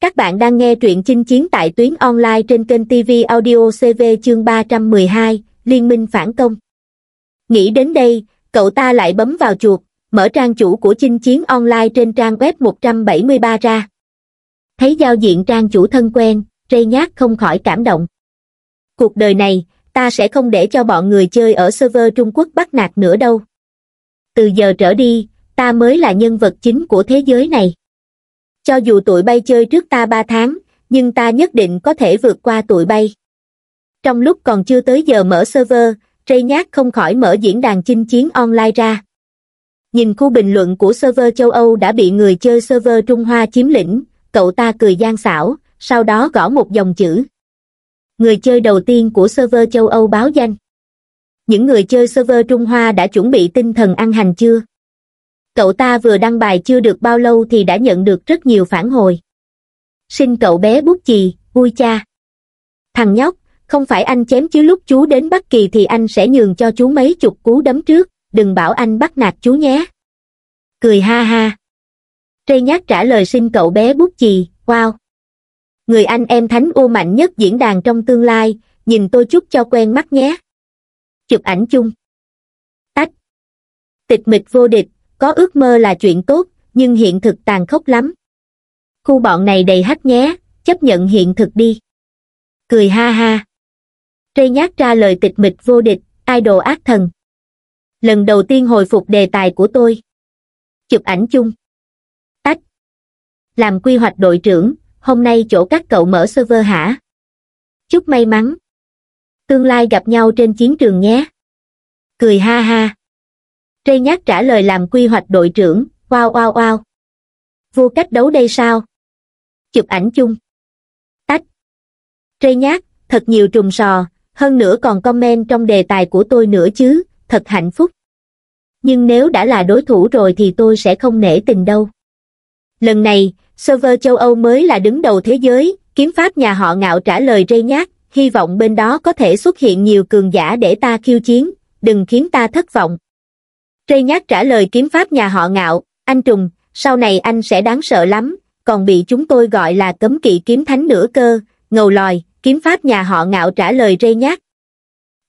Các bạn đang nghe truyện chinh chiến tại tuyến online trên kênh TV Audio CV chương 312, Liên minh phản công. Nghĩ đến đây, cậu ta lại bấm vào chuột, mở trang chủ của chinh chiến online trên trang web 173 ra. Thấy giao diện trang chủ thân quen, Rây Nhát không khỏi cảm động. Cuộc đời này, ta sẽ không để cho bọn người chơi ở server Trung Quốc bắt nạt nữa đâu. Từ giờ trở đi, ta mới là nhân vật chính của thế giới này cho dù tụi bay chơi trước ta ba tháng nhưng ta nhất định có thể vượt qua tụi bay trong lúc còn chưa tới giờ mở server Trey nhát không khỏi mở diễn đàn chinh chiến online ra nhìn khu bình luận của server châu âu đã bị người chơi server trung hoa chiếm lĩnh cậu ta cười gian xảo sau đó gõ một dòng chữ người chơi đầu tiên của server châu âu báo danh những người chơi server trung hoa đã chuẩn bị tinh thần ăn hành chưa cậu ta vừa đăng bài chưa được bao lâu thì đã nhận được rất nhiều phản hồi. Xin cậu bé bút chì, vui cha. Thằng nhóc, không phải anh chém chứ lúc chú đến Bắc Kỳ thì anh sẽ nhường cho chú mấy chục cú đấm trước, đừng bảo anh bắt nạt chú nhé. Cười ha ha. Trê nhát trả lời xin cậu bé bút chì, wow. Người anh em thánh u mạnh nhất diễn đàn trong tương lai, nhìn tôi chút cho quen mắt nhé. Chụp ảnh chung. Tách. Tịch mịch vô địch, có ước mơ là chuyện tốt nhưng hiện thực tàn khốc lắm khu bọn này đầy hắc nhé chấp nhận hiện thực đi cười ha ha trê nhát ra lời tịch mịch vô địch idol ác thần lần đầu tiên hồi phục đề tài của tôi chụp ảnh chung tách làm quy hoạch đội trưởng hôm nay chỗ các cậu mở server hả chúc may mắn tương lai gặp nhau trên chiến trường nhé cười ha ha Trê nhát trả lời làm quy hoạch đội trưởng Wow wow wow. vua cách đấu đây sao chụp ảnh chung tách Trê nhát thật nhiều trùng sò hơn nữa còn comment trong đề tài của tôi nữa chứ thật hạnh phúc nhưng nếu đã là đối thủ rồi thì tôi sẽ không nể tình đâu lần này server châu âu mới là đứng đầu thế giới kiếm pháp nhà họ ngạo trả lời rây nhát hy vọng bên đó có thể xuất hiện nhiều cường giả để ta khiêu chiến đừng khiến ta thất vọng Trây nhát trả lời kiếm pháp nhà họ ngạo, anh Trùng, sau này anh sẽ đáng sợ lắm, còn bị chúng tôi gọi là cấm kỵ kiếm thánh nửa cơ, ngầu lòi, kiếm pháp nhà họ ngạo trả lời rê nhát.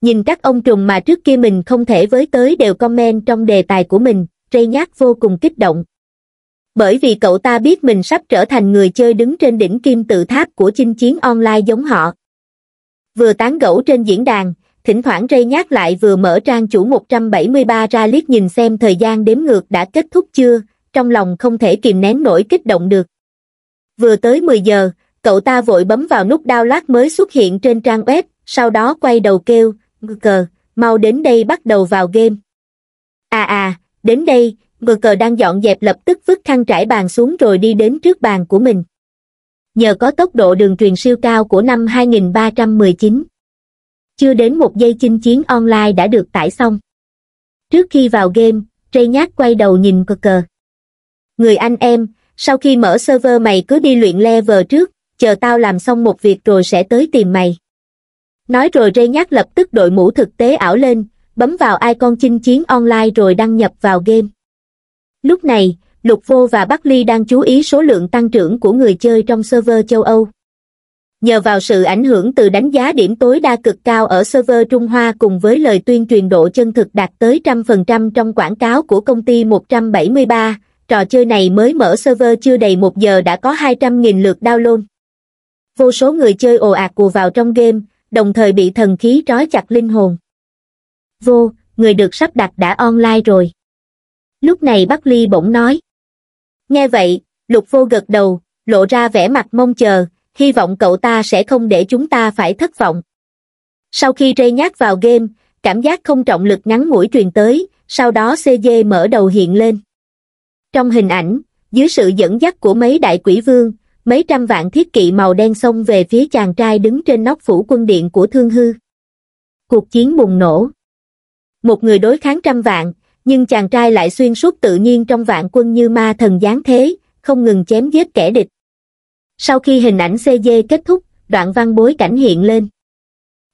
Nhìn các ông trùng mà trước kia mình không thể với tới đều comment trong đề tài của mình, rê nhát vô cùng kích động. Bởi vì cậu ta biết mình sắp trở thành người chơi đứng trên đỉnh kim tự tháp của chinh chiến online giống họ. Vừa tán gẫu trên diễn đàn, thỉnh thoảng rây nhát lại vừa mở trang chủ 173 ra liếc nhìn xem thời gian đếm ngược đã kết thúc chưa, trong lòng không thể kìm nén nổi kích động được. Vừa tới 10 giờ, cậu ta vội bấm vào nút đao lát mới xuất hiện trên trang web, sau đó quay đầu kêu, cờ, mau đến đây bắt đầu vào game. À à, đến đây, ngờ cờ đang dọn dẹp lập tức vứt khăn trải bàn xuống rồi đi đến trước bàn của mình. Nhờ có tốc độ đường truyền siêu cao của năm 2319, chưa đến một giây chinh chiến online đã được tải xong. Trước khi vào game, Trey Nhát quay đầu nhìn cờ cờ. Người anh em, sau khi mở server mày cứ đi luyện level trước, chờ tao làm xong một việc rồi sẽ tới tìm mày. Nói rồi Trey Nhát lập tức đội mũ thực tế ảo lên, bấm vào icon chinh chiến online rồi đăng nhập vào game. Lúc này, Lục Vô và Bắc Ly đang chú ý số lượng tăng trưởng của người chơi trong server châu Âu nhờ vào sự ảnh hưởng từ đánh giá điểm tối đa cực cao ở server Trung Hoa cùng với lời tuyên truyền độ chân thực đạt tới trăm phần trăm trong quảng cáo của công ty 173, trò chơi này mới mở server chưa đầy một giờ đã có 200.000 lượt download. Vô số người chơi ồ ạt cùa vào trong game, đồng thời bị thần khí trói chặt linh hồn. Vô, người được sắp đặt đã online rồi. Lúc này Bắc Ly bỗng nói. Nghe vậy, Lục Vô gật đầu, lộ ra vẻ mặt mong chờ, hy vọng cậu ta sẽ không để chúng ta phải thất vọng sau khi rây nhát vào game cảm giác không trọng lực ngắn mũi truyền tới sau đó cg mở đầu hiện lên trong hình ảnh dưới sự dẫn dắt của mấy đại quỷ vương mấy trăm vạn thiết kỵ màu đen xông về phía chàng trai đứng trên nóc phủ quân điện của thương hư cuộc chiến bùng nổ một người đối kháng trăm vạn nhưng chàng trai lại xuyên suốt tự nhiên trong vạn quân như ma thần giáng thế không ngừng chém giết kẻ địch sau khi hình ảnh cg kết thúc đoạn văn bối cảnh hiện lên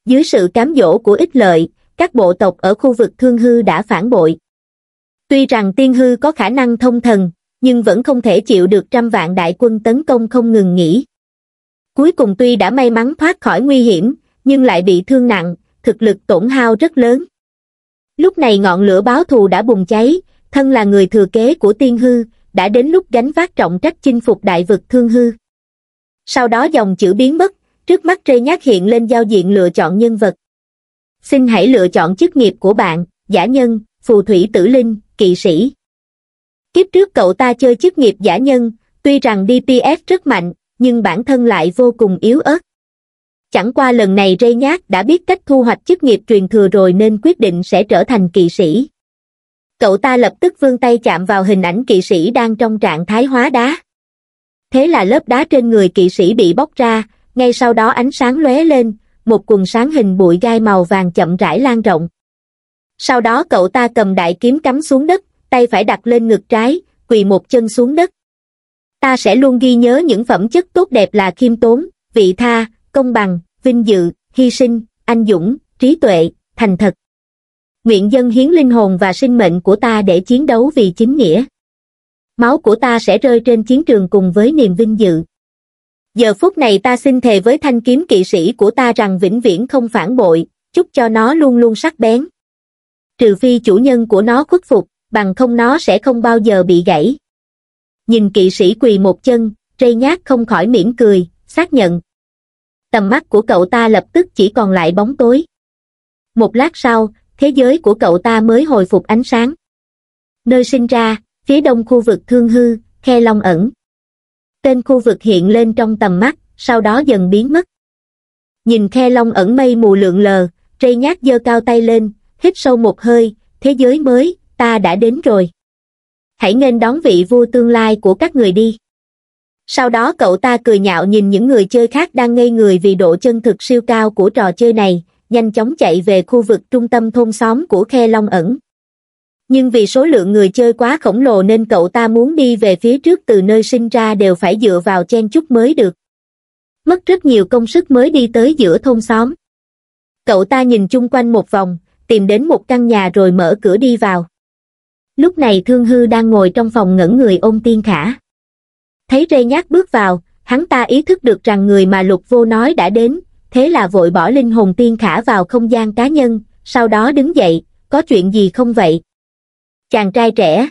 dưới sự cám dỗ của ích lợi các bộ tộc ở khu vực thương hư đã phản bội tuy rằng tiên hư có khả năng thông thần nhưng vẫn không thể chịu được trăm vạn đại quân tấn công không ngừng nghỉ cuối cùng tuy đã may mắn thoát khỏi nguy hiểm nhưng lại bị thương nặng thực lực tổn hao rất lớn lúc này ngọn lửa báo thù đã bùng cháy thân là người thừa kế của tiên hư đã đến lúc gánh vác trọng trách chinh phục đại vực thương hư sau đó dòng chữ biến mất, trước mắt Trê Nhát hiện lên giao diện lựa chọn nhân vật. Xin hãy lựa chọn chức nghiệp của bạn, giả nhân, phù thủy tử linh, kỵ sĩ. Kiếp trước cậu ta chơi chức nghiệp giả nhân, tuy rằng DPS rất mạnh, nhưng bản thân lại vô cùng yếu ớt. Chẳng qua lần này Rê Nhát đã biết cách thu hoạch chức nghiệp truyền thừa rồi nên quyết định sẽ trở thành kỵ sĩ. Cậu ta lập tức vươn tay chạm vào hình ảnh kỵ sĩ đang trong trạng thái hóa đá thế là lớp đá trên người kỵ sĩ bị bóc ra ngay sau đó ánh sáng lóe lên một cuồng sáng hình bụi gai màu vàng chậm rãi lan rộng sau đó cậu ta cầm đại kiếm cắm xuống đất tay phải đặt lên ngực trái quỳ một chân xuống đất ta sẽ luôn ghi nhớ những phẩm chất tốt đẹp là khiêm tốn vị tha công bằng vinh dự hy sinh anh dũng trí tuệ thành thật nguyện dân hiến linh hồn và sinh mệnh của ta để chiến đấu vì chính nghĩa máu của ta sẽ rơi trên chiến trường cùng với niềm vinh dự. Giờ phút này ta xin thề với thanh kiếm kỵ sĩ của ta rằng vĩnh viễn không phản bội, chúc cho nó luôn luôn sắc bén. Trừ phi chủ nhân của nó khuất phục, bằng không nó sẽ không bao giờ bị gãy. Nhìn kỵ sĩ quỳ một chân, rây nhát không khỏi mỉm cười, xác nhận. Tầm mắt của cậu ta lập tức chỉ còn lại bóng tối. Một lát sau, thế giới của cậu ta mới hồi phục ánh sáng. Nơi sinh ra, phía đông khu vực thương hư khe long ẩn tên khu vực hiện lên trong tầm mắt sau đó dần biến mất nhìn khe long ẩn mây mù lượn lờ trây nhát giơ cao tay lên hít sâu một hơi thế giới mới ta đã đến rồi hãy nên đón vị vua tương lai của các người đi sau đó cậu ta cười nhạo nhìn những người chơi khác đang ngây người vì độ chân thực siêu cao của trò chơi này nhanh chóng chạy về khu vực trung tâm thôn xóm của khe long ẩn nhưng vì số lượng người chơi quá khổng lồ nên cậu ta muốn đi về phía trước từ nơi sinh ra đều phải dựa vào chen chúc mới được. Mất rất nhiều công sức mới đi tới giữa thôn xóm. Cậu ta nhìn chung quanh một vòng, tìm đến một căn nhà rồi mở cửa đi vào. Lúc này Thương Hư đang ngồi trong phòng ngẩn người ôm tiên khả. Thấy rê nhát bước vào, hắn ta ý thức được rằng người mà lục vô nói đã đến, thế là vội bỏ linh hồn tiên khả vào không gian cá nhân, sau đó đứng dậy, có chuyện gì không vậy? chàng trai trẻ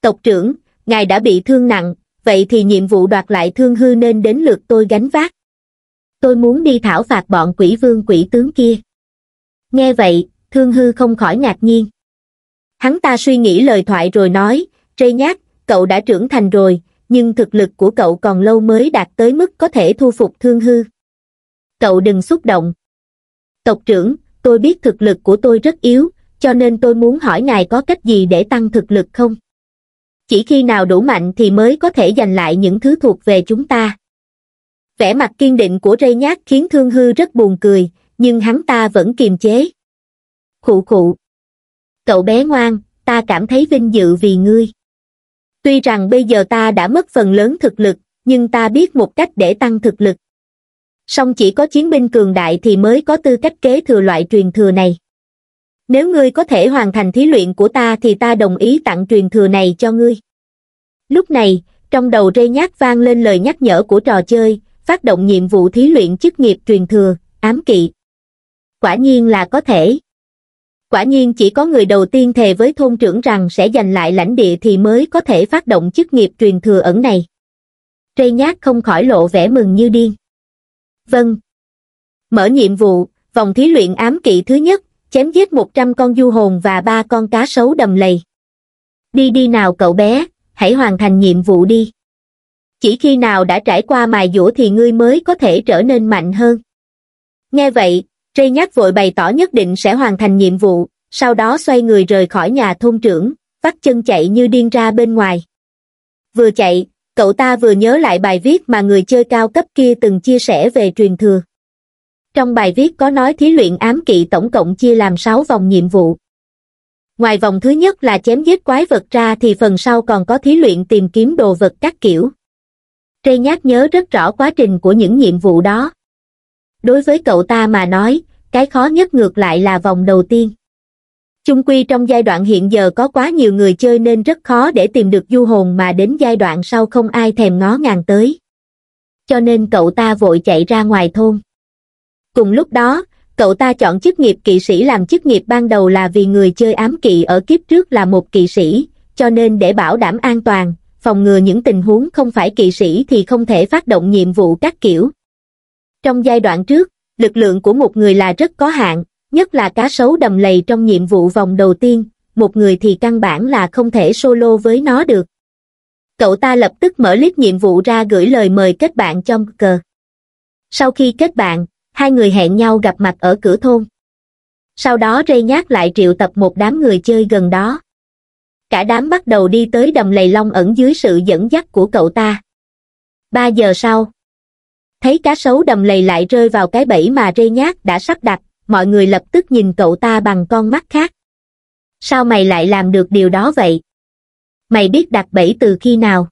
tộc trưởng ngài đã bị thương nặng vậy thì nhiệm vụ đoạt lại thương hư nên đến lượt tôi gánh vác tôi muốn đi thảo phạt bọn quỷ vương quỷ tướng kia nghe vậy thương hư không khỏi ngạc nhiên hắn ta suy nghĩ lời thoại rồi nói trây nhát cậu đã trưởng thành rồi nhưng thực lực của cậu còn lâu mới đạt tới mức có thể thu phục thương hư cậu đừng xúc động tộc trưởng tôi biết thực lực của tôi rất yếu cho nên tôi muốn hỏi ngài có cách gì để tăng thực lực không? Chỉ khi nào đủ mạnh thì mới có thể giành lại những thứ thuộc về chúng ta. Vẻ mặt kiên định của Rây Nhát khiến Thương Hư rất buồn cười, nhưng hắn ta vẫn kiềm chế. Khụ khụ. Cậu bé ngoan, ta cảm thấy vinh dự vì ngươi. Tuy rằng bây giờ ta đã mất phần lớn thực lực, nhưng ta biết một cách để tăng thực lực. Song chỉ có chiến binh cường đại thì mới có tư cách kế thừa loại truyền thừa này nếu ngươi có thể hoàn thành thí luyện của ta thì ta đồng ý tặng truyền thừa này cho ngươi lúc này trong đầu rê nhát vang lên lời nhắc nhở của trò chơi phát động nhiệm vụ thí luyện chức nghiệp truyền thừa ám kỵ quả nhiên là có thể quả nhiên chỉ có người đầu tiên thề với thôn trưởng rằng sẽ giành lại lãnh địa thì mới có thể phát động chức nghiệp truyền thừa ẩn này rê nhát không khỏi lộ vẻ mừng như điên vâng mở nhiệm vụ vòng thí luyện ám kỵ thứ nhất chém giết 100 con du hồn và ba con cá sấu đầm lầy. Đi đi nào cậu bé, hãy hoàn thành nhiệm vụ đi. Chỉ khi nào đã trải qua mài dũa thì ngươi mới có thể trở nên mạnh hơn. Nghe vậy, Trey Nhát vội bày tỏ nhất định sẽ hoàn thành nhiệm vụ, sau đó xoay người rời khỏi nhà thôn trưởng, vắt chân chạy như điên ra bên ngoài. Vừa chạy, cậu ta vừa nhớ lại bài viết mà người chơi cao cấp kia từng chia sẻ về truyền thừa. Trong bài viết có nói thí luyện ám kỵ tổng cộng chia làm 6 vòng nhiệm vụ. Ngoài vòng thứ nhất là chém giết quái vật ra thì phần sau còn có thí luyện tìm kiếm đồ vật các kiểu. Trê nhát nhớ rất rõ quá trình của những nhiệm vụ đó. Đối với cậu ta mà nói, cái khó nhất ngược lại là vòng đầu tiên. Chung quy trong giai đoạn hiện giờ có quá nhiều người chơi nên rất khó để tìm được du hồn mà đến giai đoạn sau không ai thèm ngó ngàng tới. Cho nên cậu ta vội chạy ra ngoài thôn. Cùng lúc đó, cậu ta chọn chức nghiệp kỵ sĩ làm chức nghiệp ban đầu là vì người chơi ám kỵ ở kiếp trước là một kỵ sĩ, cho nên để bảo đảm an toàn, phòng ngừa những tình huống không phải kỵ sĩ thì không thể phát động nhiệm vụ các kiểu. Trong giai đoạn trước, lực lượng của một người là rất có hạn, nhất là cá sấu đầm lầy trong nhiệm vụ vòng đầu tiên, một người thì căn bản là không thể solo với nó được. Cậu ta lập tức mở list nhiệm vụ ra gửi lời mời kết bạn cho cờ. Sau khi kết bạn, hai người hẹn nhau gặp mặt ở cửa thôn. Sau đó Rây Nhát lại triệu tập một đám người chơi gần đó. Cả đám bắt đầu đi tới đầm lầy long ẩn dưới sự dẫn dắt của cậu ta. Ba giờ sau, thấy cá sấu đầm lầy lại rơi vào cái bẫy mà Rây Nhát đã sắp đặt, mọi người lập tức nhìn cậu ta bằng con mắt khác. Sao mày lại làm được điều đó vậy? Mày biết đặt bẫy từ khi nào?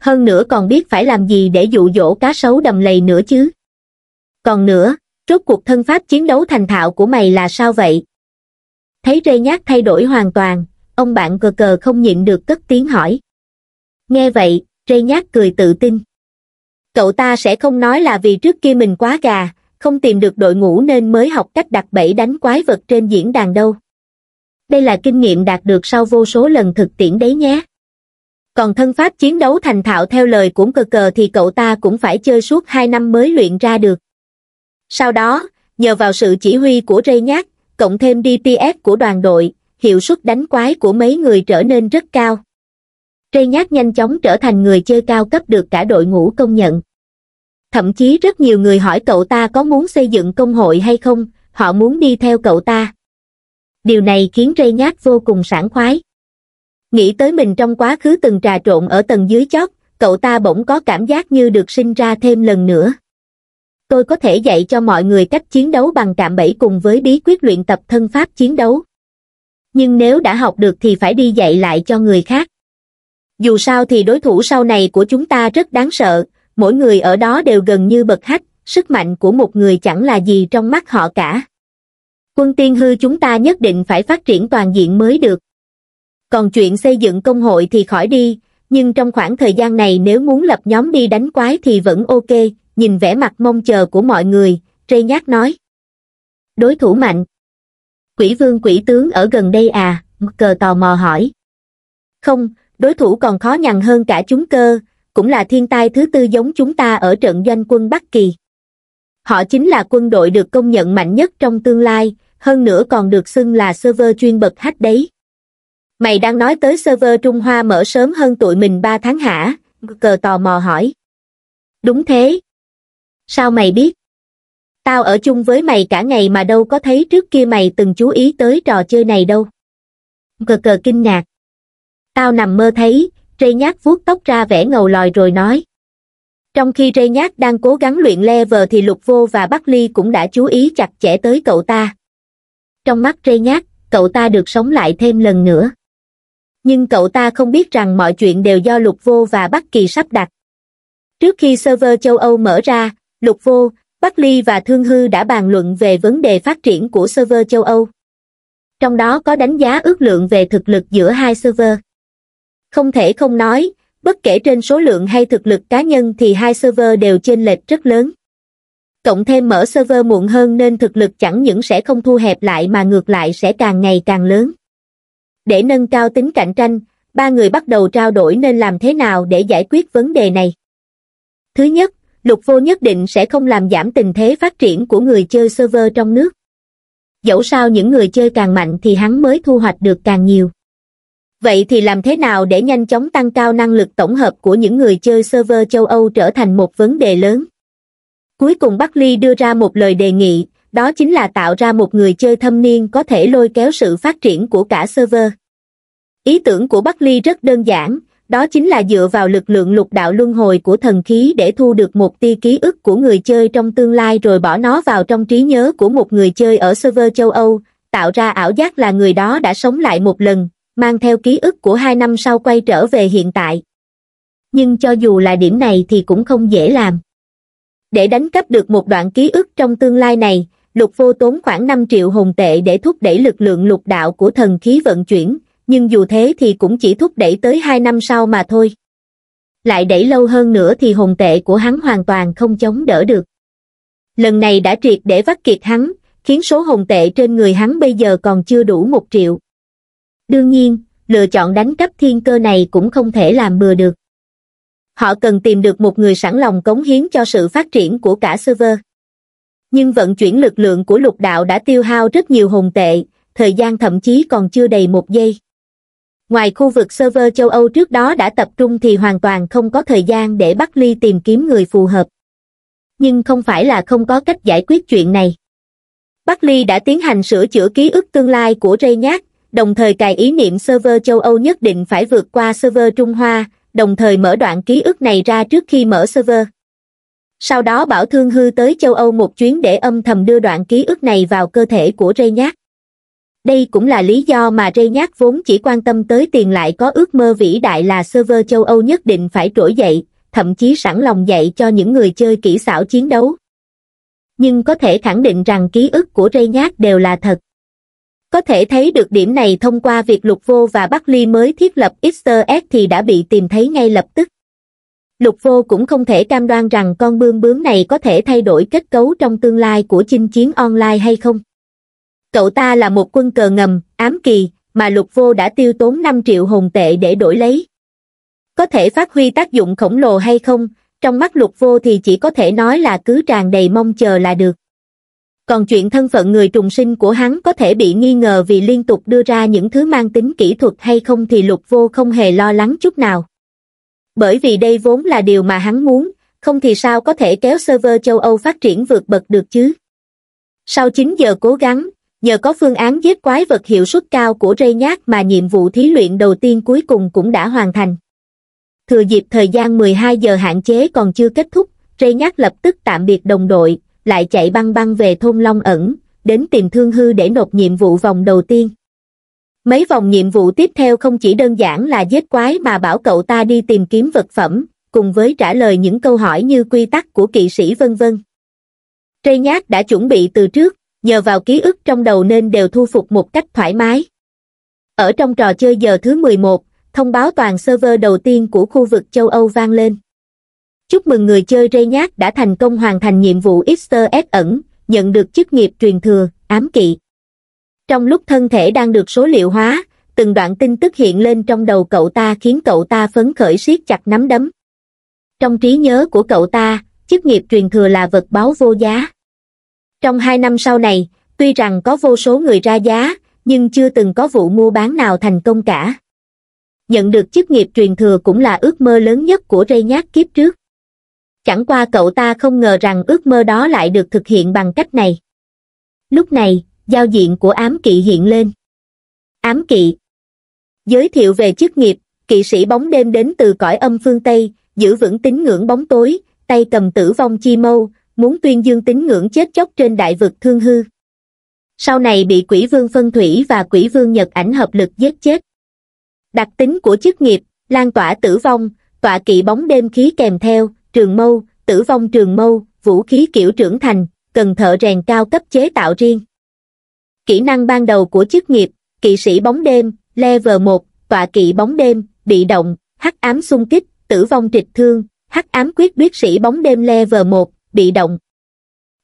Hơn nữa còn biết phải làm gì để dụ dỗ cá sấu đầm lầy nữa chứ? Còn nữa, rốt cuộc thân pháp chiến đấu thành thạo của mày là sao vậy? Thấy rê nhát thay đổi hoàn toàn, ông bạn cờ cờ không nhịn được cất tiếng hỏi. Nghe vậy, rê nhát cười tự tin. Cậu ta sẽ không nói là vì trước kia mình quá gà, không tìm được đội ngũ nên mới học cách đặt bẫy đánh quái vật trên diễn đàn đâu. Đây là kinh nghiệm đạt được sau vô số lần thực tiễn đấy nhé. Còn thân pháp chiến đấu thành thạo theo lời của cờ cờ thì cậu ta cũng phải chơi suốt 2 năm mới luyện ra được. Sau đó, nhờ vào sự chỉ huy của Rây Nhát, cộng thêm DPS của đoàn đội, hiệu suất đánh quái của mấy người trở nên rất cao. Rây Nhát nhanh chóng trở thành người chơi cao cấp được cả đội ngũ công nhận. Thậm chí rất nhiều người hỏi cậu ta có muốn xây dựng công hội hay không, họ muốn đi theo cậu ta. Điều này khiến Rây Nhát vô cùng sảng khoái. Nghĩ tới mình trong quá khứ từng trà trộn ở tầng dưới chót, cậu ta bỗng có cảm giác như được sinh ra thêm lần nữa tôi có thể dạy cho mọi người cách chiến đấu bằng cạm bẫy cùng với bí quyết luyện tập thân pháp chiến đấu. Nhưng nếu đã học được thì phải đi dạy lại cho người khác. Dù sao thì đối thủ sau này của chúng ta rất đáng sợ, mỗi người ở đó đều gần như bậc hách, sức mạnh của một người chẳng là gì trong mắt họ cả. Quân tiên hư chúng ta nhất định phải phát triển toàn diện mới được. Còn chuyện xây dựng công hội thì khỏi đi, nhưng trong khoảng thời gian này nếu muốn lập nhóm đi đánh quái thì vẫn ok, nhìn vẻ mặt mong chờ của mọi người trê nhát nói đối thủ mạnh quỷ vương quỷ tướng ở gần đây à cờ tò mò hỏi không đối thủ còn khó nhằn hơn cả chúng cơ cũng là thiên tai thứ tư giống chúng ta ở trận doanh quân bắc kỳ họ chính là quân đội được công nhận mạnh nhất trong tương lai hơn nữa còn được xưng là server chuyên bậc hách đấy mày đang nói tới server trung hoa mở sớm hơn tụi mình ba tháng hả cờ tò mò hỏi đúng thế Sao mày biết? Tao ở chung với mày cả ngày mà đâu có thấy trước kia mày từng chú ý tới trò chơi này đâu. Cờ cờ kinh ngạc. Tao nằm mơ thấy, rây nhát vuốt tóc ra vẻ ngầu lòi rồi nói. Trong khi rây nhát đang cố gắng luyện le vờ thì lục vô và bắc ly cũng đã chú ý chặt chẽ tới cậu ta. Trong mắt rây nhát, cậu ta được sống lại thêm lần nữa. Nhưng cậu ta không biết rằng mọi chuyện đều do lục vô và bắc kỳ sắp đặt. Trước khi server châu Âu mở ra, Lục Vô, Bắc Ly và Thương Hư đã bàn luận về vấn đề phát triển của server châu Âu. Trong đó có đánh giá ước lượng về thực lực giữa hai server. Không thể không nói, bất kể trên số lượng hay thực lực cá nhân thì hai server đều chênh lệch rất lớn. Cộng thêm mở server muộn hơn nên thực lực chẳng những sẽ không thu hẹp lại mà ngược lại sẽ càng ngày càng lớn. Để nâng cao tính cạnh tranh, ba người bắt đầu trao đổi nên làm thế nào để giải quyết vấn đề này. Thứ nhất, lục vô nhất định sẽ không làm giảm tình thế phát triển của người chơi server trong nước. Dẫu sao những người chơi càng mạnh thì hắn mới thu hoạch được càng nhiều. Vậy thì làm thế nào để nhanh chóng tăng cao năng lực tổng hợp của những người chơi server châu Âu trở thành một vấn đề lớn? Cuối cùng Bắc Ly đưa ra một lời đề nghị, đó chính là tạo ra một người chơi thâm niên có thể lôi kéo sự phát triển của cả server. Ý tưởng của Bắc Ly rất đơn giản, đó chính là dựa vào lực lượng lục đạo luân hồi của thần khí để thu được một tia ký ức của người chơi trong tương lai rồi bỏ nó vào trong trí nhớ của một người chơi ở server châu Âu, tạo ra ảo giác là người đó đã sống lại một lần, mang theo ký ức của hai năm sau quay trở về hiện tại. Nhưng cho dù là điểm này thì cũng không dễ làm. Để đánh cấp được một đoạn ký ức trong tương lai này, lục vô tốn khoảng 5 triệu hồn tệ để thúc đẩy lực lượng lục đạo của thần khí vận chuyển, nhưng dù thế thì cũng chỉ thúc đẩy tới 2 năm sau mà thôi. Lại đẩy lâu hơn nữa thì hồn tệ của hắn hoàn toàn không chống đỡ được. Lần này đã triệt để vắt kiệt hắn, khiến số hồn tệ trên người hắn bây giờ còn chưa đủ một triệu. Đương nhiên, lựa chọn đánh cắp thiên cơ này cũng không thể làm bừa được. Họ cần tìm được một người sẵn lòng cống hiến cho sự phát triển của cả server. Nhưng vận chuyển lực lượng của lục đạo đã tiêu hao rất nhiều hồn tệ, thời gian thậm chí còn chưa đầy một giây ngoài khu vực server châu Âu trước đó đã tập trung thì hoàn toàn không có thời gian để Bắc Ly tìm kiếm người phù hợp. Nhưng không phải là không có cách giải quyết chuyện này. Bắc Ly đã tiến hành sửa chữa ký ức tương lai của Rây Nhát, đồng thời cài ý niệm server châu Âu nhất định phải vượt qua server Trung Hoa, đồng thời mở đoạn ký ức này ra trước khi mở server. Sau đó bảo thương hư tới châu Âu một chuyến để âm thầm đưa đoạn ký ức này vào cơ thể của Rây Nhát đây cũng là lý do mà Ray Nhác vốn chỉ quan tâm tới tiền lại có ước mơ vĩ đại là server châu Âu nhất định phải trỗi dậy, thậm chí sẵn lòng dạy cho những người chơi kỹ xảo chiến đấu. Nhưng có thể khẳng định rằng ký ức của Ray Nhác đều là thật. Có thể thấy được điểm này thông qua việc Lục Vô và Bắc Ly mới thiết lập Easter egg thì đã bị tìm thấy ngay lập tức. Lục Vô cũng không thể cam đoan rằng con bươm bướm này có thể thay đổi kết cấu trong tương lai của chinh chiến online hay không cậu ta là một quân cờ ngầm ám kỳ mà lục vô đã tiêu tốn năm triệu hồn tệ để đổi lấy có thể phát huy tác dụng khổng lồ hay không trong mắt lục vô thì chỉ có thể nói là cứ tràn đầy mong chờ là được còn chuyện thân phận người trùng sinh của hắn có thể bị nghi ngờ vì liên tục đưa ra những thứ mang tính kỹ thuật hay không thì lục vô không hề lo lắng chút nào bởi vì đây vốn là điều mà hắn muốn không thì sao có thể kéo server châu âu phát triển vượt bậc được chứ sau 9 giờ cố gắng Nhờ có phương án giết quái vật hiệu suất cao của rây nhát mà nhiệm vụ thí luyện đầu tiên cuối cùng cũng đã hoàn thành. Thừa dịp thời gian 12 giờ hạn chế còn chưa kết thúc, rây nhát lập tức tạm biệt đồng đội, lại chạy băng băng về thôn Long ẩn, đến tìm Thương Hư để nộp nhiệm vụ vòng đầu tiên. Mấy vòng nhiệm vụ tiếp theo không chỉ đơn giản là giết quái mà bảo cậu ta đi tìm kiếm vật phẩm, cùng với trả lời những câu hỏi như quy tắc của kỵ sĩ vân vân. Trây Nhát đã chuẩn bị từ trước, nhờ vào ký ức trong đầu nên đều thu phục một cách thoải mái. Ở trong trò chơi giờ thứ 11, thông báo toàn server đầu tiên của khu vực châu Âu vang lên. Chúc mừng người chơi Rây Nhát đã thành công hoàn thành nhiệm vụ Easter S ẩn, nhận được chức nghiệp truyền thừa, ám kỵ. Trong lúc thân thể đang được số liệu hóa, từng đoạn tin tức hiện lên trong đầu cậu ta khiến cậu ta phấn khởi siết chặt nắm đấm. Trong trí nhớ của cậu ta, chức nghiệp truyền thừa là vật báu vô giá trong hai năm sau này tuy rằng có vô số người ra giá nhưng chưa từng có vụ mua bán nào thành công cả nhận được chức nghiệp truyền thừa cũng là ước mơ lớn nhất của rây nhát kiếp trước chẳng qua cậu ta không ngờ rằng ước mơ đó lại được thực hiện bằng cách này lúc này giao diện của ám kỵ hiện lên ám kỵ giới thiệu về chức nghiệp kỵ sĩ bóng đêm đến từ cõi âm phương tây giữ vững tín ngưỡng bóng tối tay cầm tử vong chi mâu muốn tuyên dương tín ngưỡng chết chóc trên đại vực thương hư. Sau này bị quỷ vương phân thủy và quỷ vương nhật ảnh hợp lực giết chết. Đặc tính của chức nghiệp, lan tỏa tử vong, tọa kỵ bóng đêm khí kèm theo, trường mâu, tử vong trường mâu, vũ khí kiểu trưởng thành, cần thợ rèn cao cấp chế tạo riêng. Kỹ năng ban đầu của chức nghiệp, kỵ sĩ bóng đêm, level 1, tọa kỵ bóng đêm, bị động, hắc ám xung kích, tử vong trịch thương, hắc ám quyết quyết sĩ bóng đêm level 1, bị động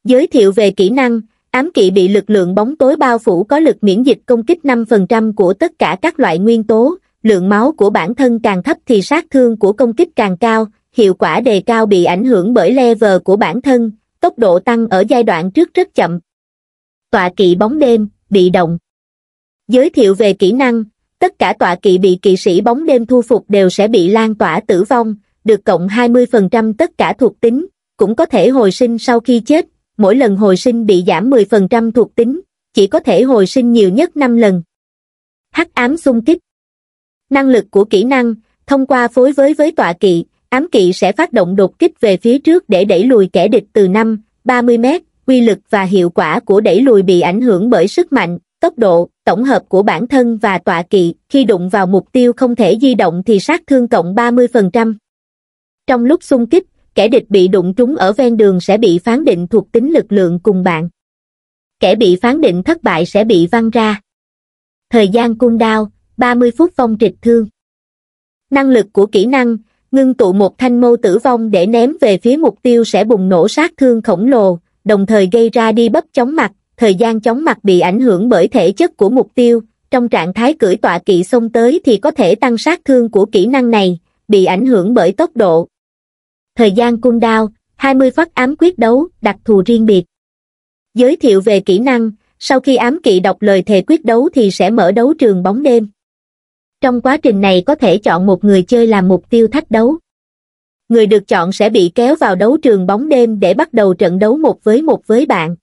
giới thiệu về kỹ năng ám kỵ bị lực lượng bóng tối bao phủ có lực miễn dịch công kích 5% của tất cả các loại nguyên tố lượng máu của bản thân càng thấp thì sát thương của công kích càng cao hiệu quả đề cao bị ảnh hưởng bởi level của bản thân tốc độ tăng ở giai đoạn trước rất chậm tọa kỵ bóng đêm bị động giới thiệu về kỹ năng tất cả tọa kỵ bị kỵ sĩ bóng đêm thu phục đều sẽ bị lan tỏa tử vong được cộng 20% tất cả thuộc tính cũng có thể hồi sinh sau khi chết, mỗi lần hồi sinh bị giảm 10% thuộc tính, chỉ có thể hồi sinh nhiều nhất 5 lần. Hắc ám xung kích Năng lực của kỹ năng, thông qua phối với với tọa kỵ, ám kỵ sẽ phát động đột kích về phía trước để đẩy lùi kẻ địch từ 5, 30 mét, quy lực và hiệu quả của đẩy lùi bị ảnh hưởng bởi sức mạnh, tốc độ, tổng hợp của bản thân và tọa kỵ, khi đụng vào mục tiêu không thể di động thì sát thương cộng 30%. Trong lúc xung kích, kẻ địch bị đụng trúng ở ven đường sẽ bị phán định thuộc tính lực lượng cùng bạn. Kẻ bị phán định thất bại sẽ bị văng ra. Thời gian cung đao, 30 phút phong trịch thương. Năng lực của kỹ năng, ngưng tụ một thanh mâu tử vong để ném về phía mục tiêu sẽ bùng nổ sát thương khổng lồ, đồng thời gây ra đi bấp chóng mặt, thời gian chóng mặt bị ảnh hưởng bởi thể chất của mục tiêu, trong trạng thái cưỡi tọa kỵ xông tới thì có thể tăng sát thương của kỹ năng này, bị ảnh hưởng bởi tốc độ, thời gian cung đao, 20 phát ám quyết đấu, đặc thù riêng biệt. Giới thiệu về kỹ năng, sau khi ám kỵ đọc lời thề quyết đấu thì sẽ mở đấu trường bóng đêm. Trong quá trình này có thể chọn một người chơi làm mục tiêu thách đấu. Người được chọn sẽ bị kéo vào đấu trường bóng đêm để bắt đầu trận đấu một với một với bạn.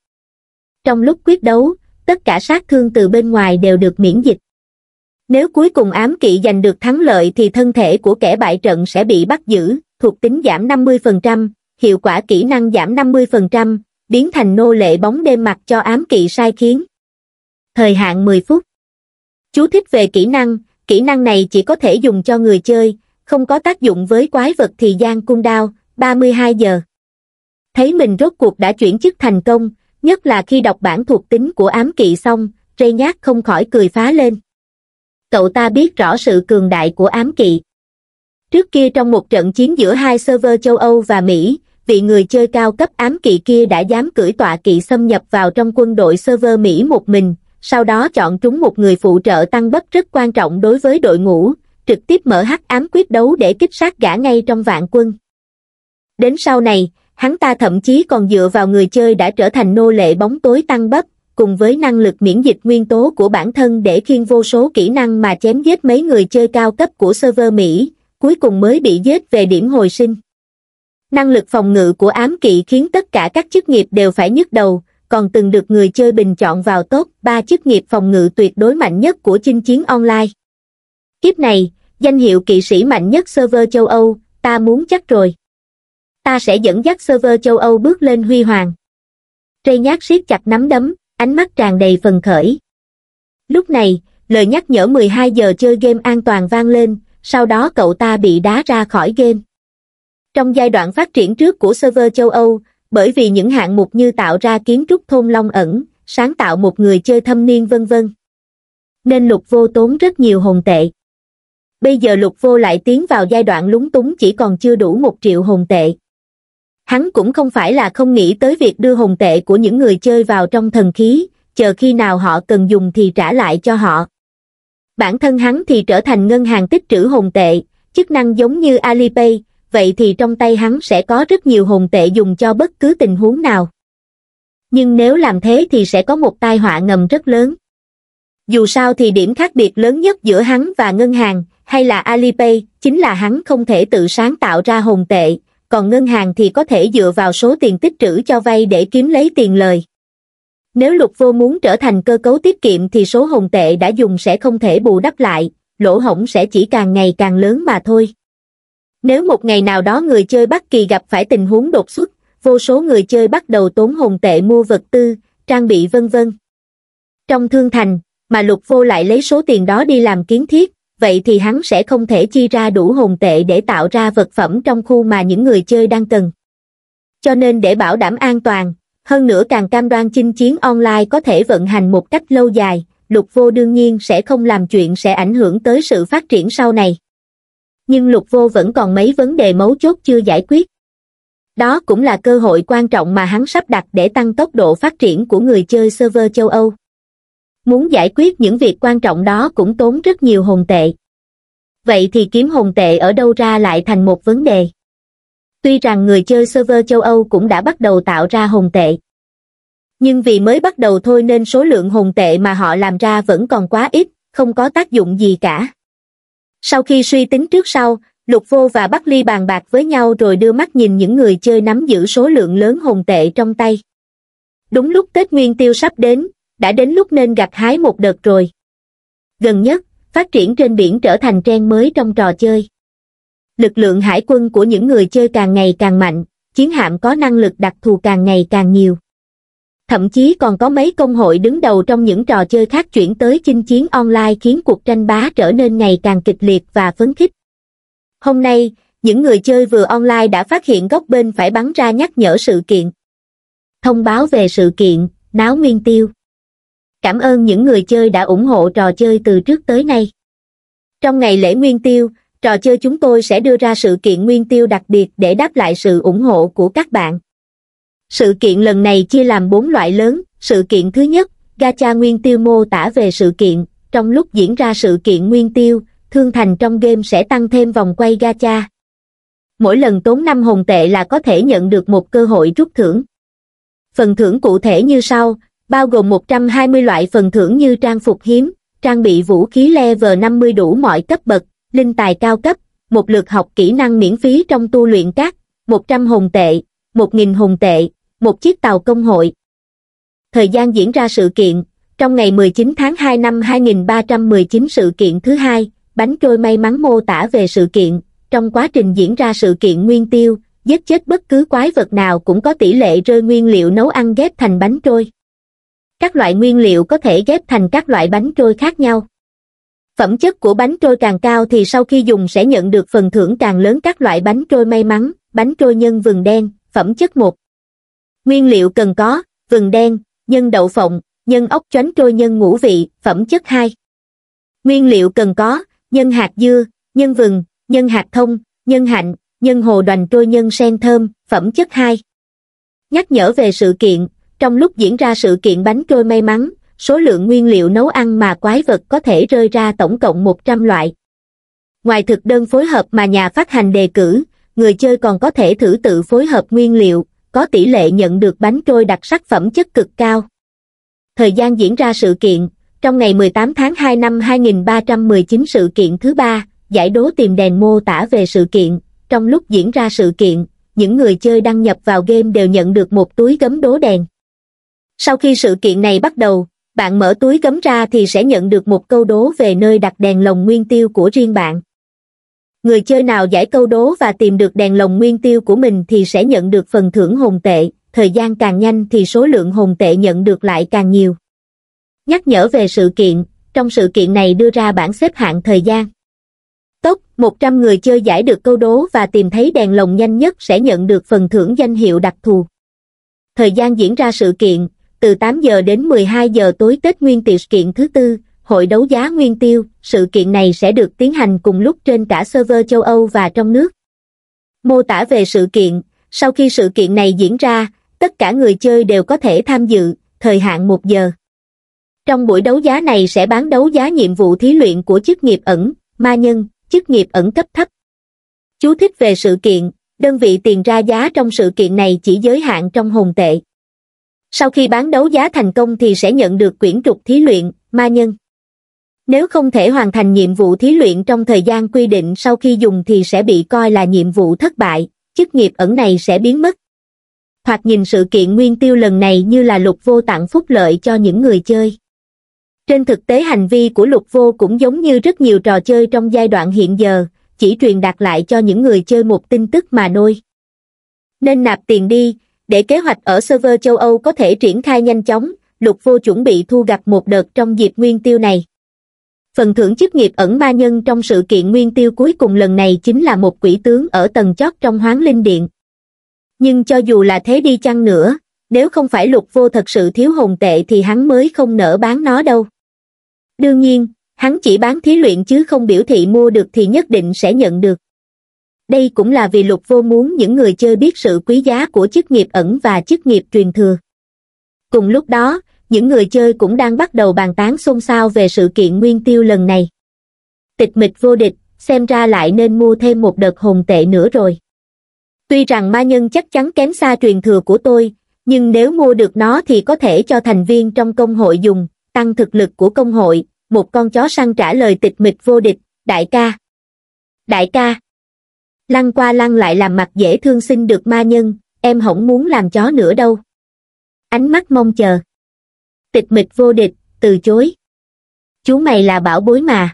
Trong lúc quyết đấu, tất cả sát thương từ bên ngoài đều được miễn dịch. Nếu cuối cùng ám kỵ giành được thắng lợi thì thân thể của kẻ bại trận sẽ bị bắt giữ, thuộc tính giảm 50%, hiệu quả kỹ năng giảm 50%, biến thành nô lệ bóng đêm mặc cho ám kỵ sai khiến. Thời hạn 10 phút. Chú thích về kỹ năng, kỹ năng này chỉ có thể dùng cho người chơi, không có tác dụng với quái vật thì gian cung đao, 32 giờ. Thấy mình rốt cuộc đã chuyển chức thành công, nhất là khi đọc bản thuộc tính của ám kỵ xong, Rê Nhát không khỏi cười phá lên. Cậu ta biết rõ sự cường đại của ám kỵ. Trước kia trong một trận chiến giữa hai server châu Âu và Mỹ, vị người chơi cao cấp ám kỵ kia đã dám cưỡi tọa kỵ xâm nhập vào trong quân đội server Mỹ một mình, sau đó chọn trúng một người phụ trợ tăng bất rất quan trọng đối với đội ngũ, trực tiếp mở hắc ám quyết đấu để kích sát gã ngay trong vạn quân. Đến sau này, hắn ta thậm chí còn dựa vào người chơi đã trở thành nô lệ bóng tối tăng bấp, cùng với năng lực miễn dịch nguyên tố của bản thân để khiên vô số kỹ năng mà chém giết mấy người chơi cao cấp của server Mỹ, cuối cùng mới bị giết về điểm hồi sinh. Năng lực phòng ngự của ám kỵ khiến tất cả các chức nghiệp đều phải nhức đầu, còn từng được người chơi bình chọn vào top 3 chức nghiệp phòng ngự tuyệt đối mạnh nhất của chinh chiến online. Kiếp này, danh hiệu kỵ sĩ mạnh nhất server châu Âu, ta muốn chắc rồi. Ta sẽ dẫn dắt server châu Âu bước lên huy hoàng. Trey nhát siết chặt nắm đấm, ánh mắt tràn đầy phần khởi. Lúc này, lời nhắc nhở 12 giờ chơi game an toàn vang lên, sau đó cậu ta bị đá ra khỏi game. Trong giai đoạn phát triển trước của server châu Âu, bởi vì những hạng mục như tạo ra kiến trúc thôn long ẩn, sáng tạo một người chơi thâm niên vân vân. Nên lục vô tốn rất nhiều hồn tệ. Bây giờ lục vô lại tiến vào giai đoạn lúng túng chỉ còn chưa đủ một triệu hồn tệ. Hắn cũng không phải là không nghĩ tới việc đưa hồn tệ của những người chơi vào trong thần khí, chờ khi nào họ cần dùng thì trả lại cho họ bản thân hắn thì trở thành ngân hàng tích trữ hồn tệ, chức năng giống như Alipay, vậy thì trong tay hắn sẽ có rất nhiều hồn tệ dùng cho bất cứ tình huống nào. Nhưng nếu làm thế thì sẽ có một tai họa ngầm rất lớn. Dù sao thì điểm khác biệt lớn nhất giữa hắn và ngân hàng, hay là Alipay, chính là hắn không thể tự sáng tạo ra hồn tệ, còn ngân hàng thì có thể dựa vào số tiền tích trữ cho vay để kiếm lấy tiền lời. Nếu lục vô muốn trở thành cơ cấu tiết kiệm thì số hồng tệ đã dùng sẽ không thể bù đắp lại, lỗ hổng sẽ chỉ càng ngày càng lớn mà thôi. Nếu một ngày nào đó người chơi bất Kỳ gặp phải tình huống đột xuất, vô số người chơi bắt đầu tốn hồng tệ mua vật tư, trang bị vân vân. Trong thương thành, mà lục vô lại lấy số tiền đó đi làm kiến thiết, vậy thì hắn sẽ không thể chi ra đủ hồn tệ để tạo ra vật phẩm trong khu mà những người chơi đang cần. Cho nên để bảo đảm an toàn, hơn nữa càng cam đoan chinh chiến online có thể vận hành một cách lâu dài lục vô đương nhiên sẽ không làm chuyện sẽ ảnh hưởng tới sự phát triển sau này nhưng lục vô vẫn còn mấy vấn đề mấu chốt chưa giải quyết đó cũng là cơ hội quan trọng mà hắn sắp đặt để tăng tốc độ phát triển của người chơi server châu âu muốn giải quyết những việc quan trọng đó cũng tốn rất nhiều hồn tệ vậy thì kiếm hồn tệ ở đâu ra lại thành một vấn đề tuy rằng người chơi server châu Âu cũng đã bắt đầu tạo ra hồn tệ. Nhưng vì mới bắt đầu thôi nên số lượng hồn tệ mà họ làm ra vẫn còn quá ít, không có tác dụng gì cả. Sau khi suy tính trước sau, Lục Vô và Bắc Ly bàn bạc với nhau rồi đưa mắt nhìn những người chơi nắm giữ số lượng lớn hồn tệ trong tay. Đúng lúc Tết Nguyên Tiêu sắp đến, đã đến lúc nên gặt hái một đợt rồi. Gần nhất, phát triển trên biển trở thành trang mới trong trò chơi lực lượng hải quân của những người chơi càng ngày càng mạnh, chiến hạm có năng lực đặc thù càng ngày càng nhiều. Thậm chí còn có mấy công hội đứng đầu trong những trò chơi khác chuyển tới chinh chiến online khiến cuộc tranh bá trở nên ngày càng kịch liệt và phấn khích. Hôm nay, những người chơi vừa online đã phát hiện góc bên phải bắn ra nhắc nhở sự kiện. Thông báo về sự kiện, náo nguyên tiêu. Cảm ơn những người chơi đã ủng hộ trò chơi từ trước tới nay. Trong ngày lễ nguyên tiêu, trò chơi chúng tôi sẽ đưa ra sự kiện nguyên tiêu đặc biệt để đáp lại sự ủng hộ của các bạn. Sự kiện lần này chia làm 4 loại lớn, sự kiện thứ nhất, Gacha Nguyên Tiêu mô tả về sự kiện, trong lúc diễn ra sự kiện Nguyên Tiêu, thương thành trong game sẽ tăng thêm vòng quay Gacha. Mỗi lần tốn 5 hồn tệ là có thể nhận được một cơ hội rút thưởng. Phần thưởng cụ thể như sau, bao gồm 120 loại phần thưởng như trang phục hiếm, trang bị vũ khí level 50 đủ mọi cấp bậc, linh tài cao cấp, một lượt học kỹ năng miễn phí trong tu luyện các, 100 hồn tệ, 1.000 hồn tệ, một chiếc tàu công hội. Thời gian diễn ra sự kiện, trong ngày 19 tháng 2 năm 2319 sự kiện thứ hai, bánh trôi may mắn mô tả về sự kiện, trong quá trình diễn ra sự kiện nguyên tiêu, giết chết bất cứ quái vật nào cũng có tỷ lệ rơi nguyên liệu nấu ăn ghép thành bánh trôi. Các loại nguyên liệu có thể ghép thành các loại bánh trôi khác nhau. Phẩm chất của bánh trôi càng cao thì sau khi dùng sẽ nhận được phần thưởng càng lớn các loại bánh trôi may mắn, bánh trôi nhân vừng đen, phẩm chất 1. Nguyên liệu cần có, vừng đen, nhân đậu phộng, nhân ốc choánh trôi nhân ngũ vị, phẩm chất 2. Nguyên liệu cần có, nhân hạt dưa, nhân vừng, nhân hạt thông, nhân hạnh, nhân hồ đoành trôi nhân sen thơm, phẩm chất 2. Nhắc nhở về sự kiện, trong lúc diễn ra sự kiện bánh trôi may mắn, số lượng nguyên liệu nấu ăn mà quái vật có thể rơi ra tổng cộng 100 loại. Ngoài thực đơn phối hợp mà nhà phát hành đề cử, người chơi còn có thể thử tự phối hợp nguyên liệu, có tỷ lệ nhận được bánh trôi đặc sắc phẩm chất cực cao. Thời gian diễn ra sự kiện, trong ngày 18 tháng 2 năm 2319 sự kiện thứ ba, giải đố tìm đèn mô tả về sự kiện, trong lúc diễn ra sự kiện, những người chơi đăng nhập vào game đều nhận được một túi gấm đố đèn. Sau khi sự kiện này bắt đầu, bạn mở túi cấm ra thì sẽ nhận được một câu đố về nơi đặt đèn lồng nguyên tiêu của riêng bạn người chơi nào giải câu đố và tìm được đèn lồng nguyên tiêu của mình thì sẽ nhận được phần thưởng hồn tệ thời gian càng nhanh thì số lượng hồn tệ nhận được lại càng nhiều nhắc nhở về sự kiện trong sự kiện này đưa ra bảng xếp hạng thời gian tốc 100 người chơi giải được câu đố và tìm thấy đèn lồng nhanh nhất sẽ nhận được phần thưởng danh hiệu đặc thù thời gian diễn ra sự kiện từ 8 giờ đến 12 giờ tối Tết Nguyên Tiệc kiện thứ tư, hội đấu giá nguyên tiêu, sự kiện này sẽ được tiến hành cùng lúc trên cả server châu Âu và trong nước. Mô tả về sự kiện, sau khi sự kiện này diễn ra, tất cả người chơi đều có thể tham dự, thời hạn 1 giờ. Trong buổi đấu giá này sẽ bán đấu giá nhiệm vụ thí luyện của chức nghiệp ẩn, ma nhân, chức nghiệp ẩn cấp thấp. Chú thích về sự kiện, đơn vị tiền ra giá trong sự kiện này chỉ giới hạn trong hồn tệ sau khi bán đấu giá thành công thì sẽ nhận được quyển trục thí luyện ma nhân nếu không thể hoàn thành nhiệm vụ thí luyện trong thời gian quy định sau khi dùng thì sẽ bị coi là nhiệm vụ thất bại chức nghiệp ẩn này sẽ biến mất hoặc nhìn sự kiện nguyên tiêu lần này như là lục vô tặng phúc lợi cho những người chơi trên thực tế hành vi của lục vô cũng giống như rất nhiều trò chơi trong giai đoạn hiện giờ chỉ truyền đạt lại cho những người chơi một tin tức mà nôi nên nạp tiền đi để kế hoạch ở server châu âu có thể triển khai nhanh chóng lục vô chuẩn bị thu gặp một đợt trong dịp nguyên tiêu này phần thưởng chức nghiệp ẩn ma nhân trong sự kiện nguyên tiêu cuối cùng lần này chính là một quỷ tướng ở tầng chót trong hoán linh điện nhưng cho dù là thế đi chăng nữa nếu không phải lục vô thật sự thiếu hồn tệ thì hắn mới không nỡ bán nó đâu đương nhiên hắn chỉ bán thí luyện chứ không biểu thị mua được thì nhất định sẽ nhận được đây cũng là vì lục vô muốn những người chơi biết sự quý giá của chức nghiệp ẩn và chức nghiệp truyền thừa cùng lúc đó những người chơi cũng đang bắt đầu bàn tán xôn xao về sự kiện nguyên tiêu lần này tịch mịch vô địch xem ra lại nên mua thêm một đợt hồn tệ nữa rồi tuy rằng ma nhân chắc chắn kém xa truyền thừa của tôi nhưng nếu mua được nó thì có thể cho thành viên trong công hội dùng tăng thực lực của công hội một con chó săn trả lời tịch mịch vô địch đại ca đại ca lăn qua lăn lại làm mặt dễ thương xin được ma nhân, em không muốn làm chó nữa đâu. Ánh mắt mong chờ. Tịch mịch vô địch, từ chối. Chú mày là bảo bối mà.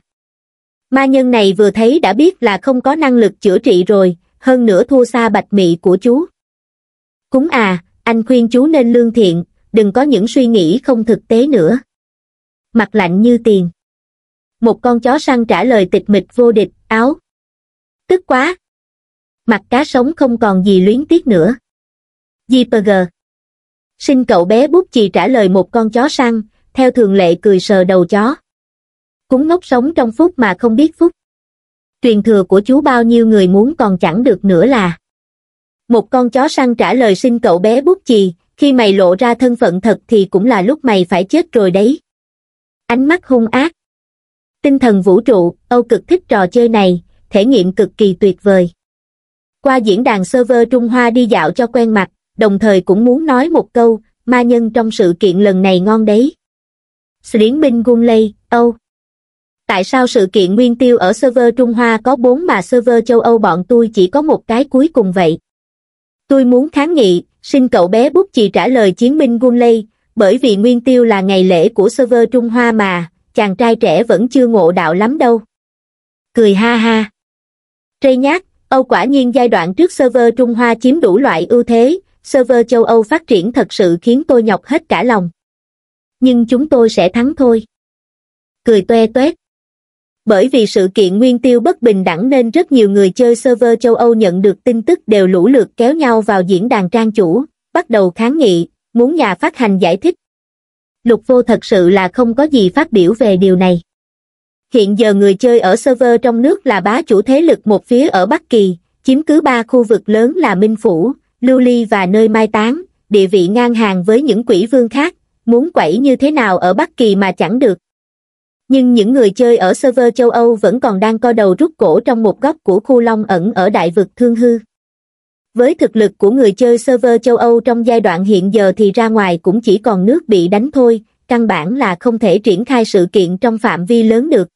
Ma nhân này vừa thấy đã biết là không có năng lực chữa trị rồi, hơn nữa thua xa bạch mị của chú. Cúng à, anh khuyên chú nên lương thiện, đừng có những suy nghĩ không thực tế nữa. Mặt lạnh như tiền. Một con chó săn trả lời tịch mịch vô địch, áo. Tức quá, mặt cá sống không còn gì luyến tiếc nữa. Jeeperger Xin cậu bé bút chì trả lời một con chó săn, theo thường lệ cười sờ đầu chó. Cúng ngốc sống trong phút mà không biết phút. Truyền thừa của chú bao nhiêu người muốn còn chẳng được nữa là. Một con chó săn trả lời xin cậu bé bút chì, khi mày lộ ra thân phận thật thì cũng là lúc mày phải chết rồi đấy. Ánh mắt hung ác. Tinh thần vũ trụ, Âu cực thích trò chơi này, thể nghiệm cực kỳ tuyệt vời qua diễn đàn server Trung Hoa đi dạo cho quen mặt, đồng thời cũng muốn nói một câu, ma nhân trong sự kiện lần này ngon đấy. Sliễn Minh Gun Lây, Âu Tại sao sự kiện nguyên tiêu ở server Trung Hoa có bốn mà server châu Âu bọn tôi chỉ có một cái cuối cùng vậy? Tôi muốn kháng nghị, xin cậu bé bút chì trả lời chiến binh Gun Lây, bởi vì nguyên tiêu là ngày lễ của server Trung Hoa mà, chàng trai trẻ vẫn chưa ngộ đạo lắm đâu. Cười ha ha. Trây nhát, Âu quả nhiên giai đoạn trước server Trung Hoa chiếm đủ loại ưu thế, server châu Âu phát triển thật sự khiến tôi nhọc hết cả lòng. Nhưng chúng tôi sẽ thắng thôi. Cười toe toét. Bởi vì sự kiện nguyên tiêu bất bình đẳng nên rất nhiều người chơi server châu Âu nhận được tin tức đều lũ lượt kéo nhau vào diễn đàn trang chủ, bắt đầu kháng nghị, muốn nhà phát hành giải thích. Lục vô thật sự là không có gì phát biểu về điều này hiện giờ người chơi ở server trong nước là bá chủ thế lực một phía ở Bắc Kỳ, chiếm cứ ba khu vực lớn là Minh Phủ, Lưu Ly và nơi mai Tán địa vị ngang hàng với những quỷ vương khác, muốn quẩy như thế nào ở Bắc Kỳ mà chẳng được. Nhưng những người chơi ở server châu Âu vẫn còn đang co đầu rút cổ trong một góc của khu long ẩn ở đại vực thương hư. Với thực lực của người chơi server châu Âu trong giai đoạn hiện giờ thì ra ngoài cũng chỉ còn nước bị đánh thôi, căn bản là không thể triển khai sự kiện trong phạm vi lớn được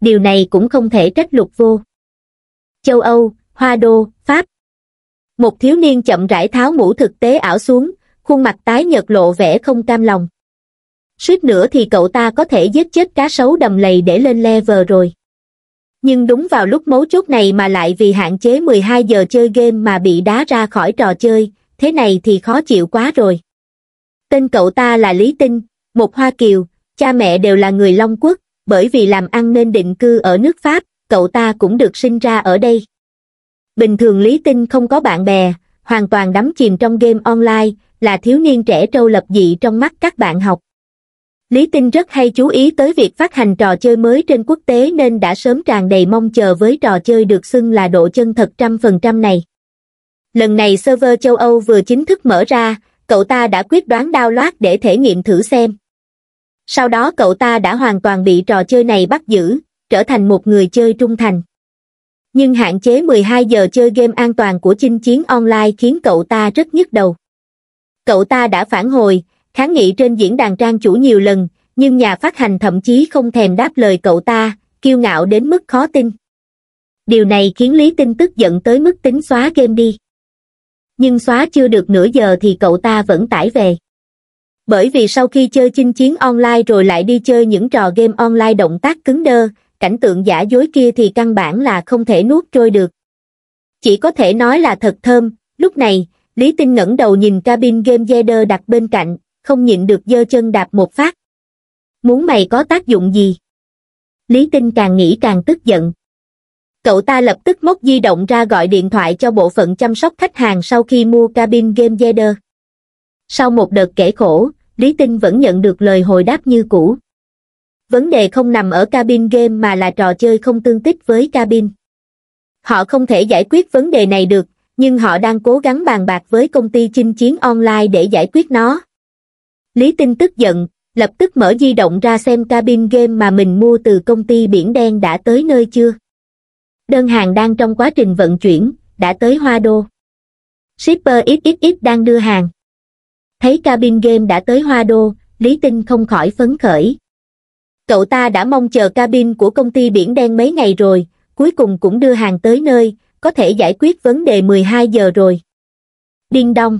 điều này cũng không thể trách lục vô. Châu Âu, Hoa Đô, Pháp Một thiếu niên chậm rãi tháo mũ thực tế ảo xuống, khuôn mặt tái nhợt lộ vẻ không cam lòng. Suýt nữa thì cậu ta có thể giết chết cá sấu đầm lầy để lên level rồi. Nhưng đúng vào lúc mấu chốt này mà lại vì hạn chế 12 giờ chơi game mà bị đá ra khỏi trò chơi, thế này thì khó chịu quá rồi. Tên cậu ta là Lý Tinh, một Hoa Kiều, cha mẹ đều là người Long Quốc, bởi vì làm ăn nên định cư ở nước Pháp, cậu ta cũng được sinh ra ở đây. Bình thường Lý Tinh không có bạn bè, hoàn toàn đắm chìm trong game online, là thiếu niên trẻ trâu lập dị trong mắt các bạn học. Lý Tinh rất hay chú ý tới việc phát hành trò chơi mới trên quốc tế nên đã sớm tràn đầy mong chờ với trò chơi được xưng là độ chân thật trăm phần trăm này. Lần này server châu Âu vừa chính thức mở ra, cậu ta đã quyết đoán download để thể nghiệm thử xem sau đó cậu ta đã hoàn toàn bị trò chơi này bắt giữ, trở thành một người chơi trung thành. Nhưng hạn chế 12 giờ chơi game an toàn của chinh chiến online khiến cậu ta rất nhức đầu. Cậu ta đã phản hồi, kháng nghị trên diễn đàn trang chủ nhiều lần, nhưng nhà phát hành thậm chí không thèm đáp lời cậu ta, kiêu ngạo đến mức khó tin. Điều này khiến Lý Tinh tức giận tới mức tính xóa game đi. Nhưng xóa chưa được nửa giờ thì cậu ta vẫn tải về bởi vì sau khi chơi chinh chiến online rồi lại đi chơi những trò game online động tác cứng đơ cảnh tượng giả dối kia thì căn bản là không thể nuốt trôi được chỉ có thể nói là thật thơm lúc này lý tinh ngẩng đầu nhìn cabin game jeder đặt bên cạnh không nhịn được giơ chân đạp một phát muốn mày có tác dụng gì lý tinh càng nghĩ càng tức giận cậu ta lập tức móc di động ra gọi điện thoại cho bộ phận chăm sóc khách hàng sau khi mua cabin game jeder sau một đợt kể khổ Lý Tinh vẫn nhận được lời hồi đáp như cũ. Vấn đề không nằm ở cabin game mà là trò chơi không tương tích với cabin. Họ không thể giải quyết vấn đề này được, nhưng họ đang cố gắng bàn bạc với công ty chinh chiến online để giải quyết nó. Lý Tinh tức giận, lập tức mở di động ra xem cabin game mà mình mua từ công ty Biển Đen đã tới nơi chưa. Đơn hàng đang trong quá trình vận chuyển, đã tới Hoa Đô. Shipper XXX đang đưa hàng thấy cabin game đã tới hoa đô lý tinh không khỏi phấn khởi cậu ta đã mong chờ cabin của công ty biển đen mấy ngày rồi cuối cùng cũng đưa hàng tới nơi có thể giải quyết vấn đề 12 giờ rồi điên đông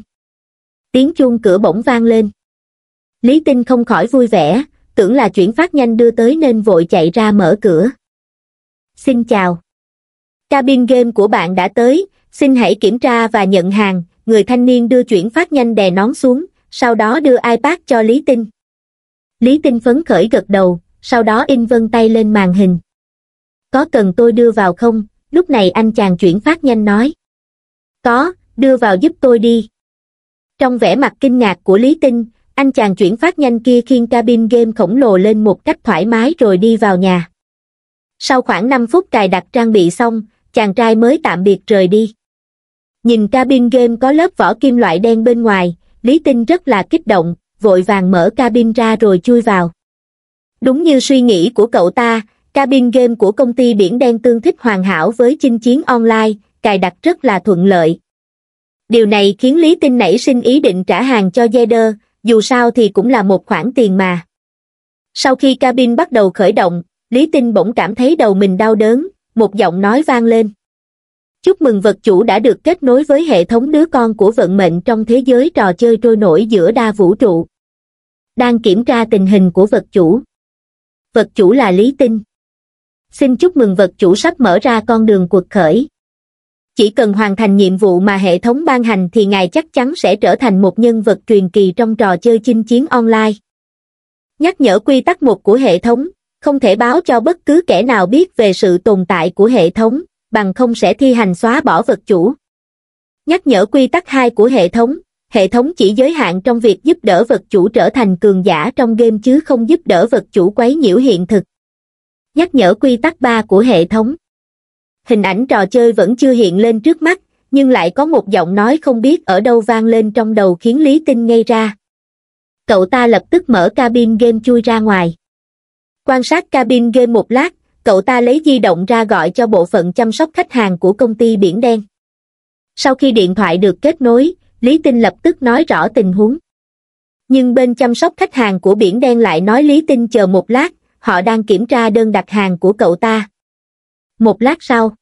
tiếng chuông cửa bỗng vang lên lý tinh không khỏi vui vẻ tưởng là chuyển phát nhanh đưa tới nên vội chạy ra mở cửa xin chào cabin game của bạn đã tới xin hãy kiểm tra và nhận hàng người thanh niên đưa chuyển phát nhanh đè nón xuống sau đó đưa ipad cho lý tinh lý tinh phấn khởi gật đầu sau đó in vân tay lên màn hình có cần tôi đưa vào không lúc này anh chàng chuyển phát nhanh nói có đưa vào giúp tôi đi trong vẻ mặt kinh ngạc của lý tinh anh chàng chuyển phát nhanh kia khiên cabin game khổng lồ lên một cách thoải mái rồi đi vào nhà sau khoảng năm phút cài đặt trang bị xong chàng trai mới tạm biệt rời đi Nhìn cabin game có lớp vỏ kim loại đen bên ngoài, Lý Tinh rất là kích động, vội vàng mở cabin ra rồi chui vào. Đúng như suy nghĩ của cậu ta, cabin game của công ty Biển Đen tương thích hoàn hảo với chinh chiến online, cài đặt rất là thuận lợi. Điều này khiến Lý Tinh nảy sinh ý định trả hàng cho Zeder, dù sao thì cũng là một khoản tiền mà. Sau khi cabin bắt đầu khởi động, Lý Tinh bỗng cảm thấy đầu mình đau đớn, một giọng nói vang lên chúc mừng vật chủ đã được kết nối với hệ thống đứa con của vận mệnh trong thế giới trò chơi trôi nổi giữa đa vũ trụ đang kiểm tra tình hình của vật chủ vật chủ là lý tinh xin chúc mừng vật chủ sắp mở ra con đường cuộc khởi chỉ cần hoàn thành nhiệm vụ mà hệ thống ban hành thì ngài chắc chắn sẽ trở thành một nhân vật truyền kỳ trong trò chơi chinh chiến online nhắc nhở quy tắc một của hệ thống không thể báo cho bất cứ kẻ nào biết về sự tồn tại của hệ thống bằng không sẽ thi hành xóa bỏ vật chủ. Nhắc nhở quy tắc 2 của hệ thống, hệ thống chỉ giới hạn trong việc giúp đỡ vật chủ trở thành cường giả trong game chứ không giúp đỡ vật chủ quấy nhiễu hiện thực. Nhắc nhở quy tắc 3 của hệ thống. Hình ảnh trò chơi vẫn chưa hiện lên trước mắt, nhưng lại có một giọng nói không biết ở đâu vang lên trong đầu khiến Lý Tinh ngây ra. Cậu ta lập tức mở cabin game chui ra ngoài. Quan sát cabin game một lát, cậu ta lấy di động ra gọi cho bộ phận chăm sóc khách hàng của công ty Biển Đen. Sau khi điện thoại được kết nối, Lý Tinh lập tức nói rõ tình huống. Nhưng bên chăm sóc khách hàng của Biển Đen lại nói Lý Tinh chờ một lát, họ đang kiểm tra đơn đặt hàng của cậu ta. Một lát sau.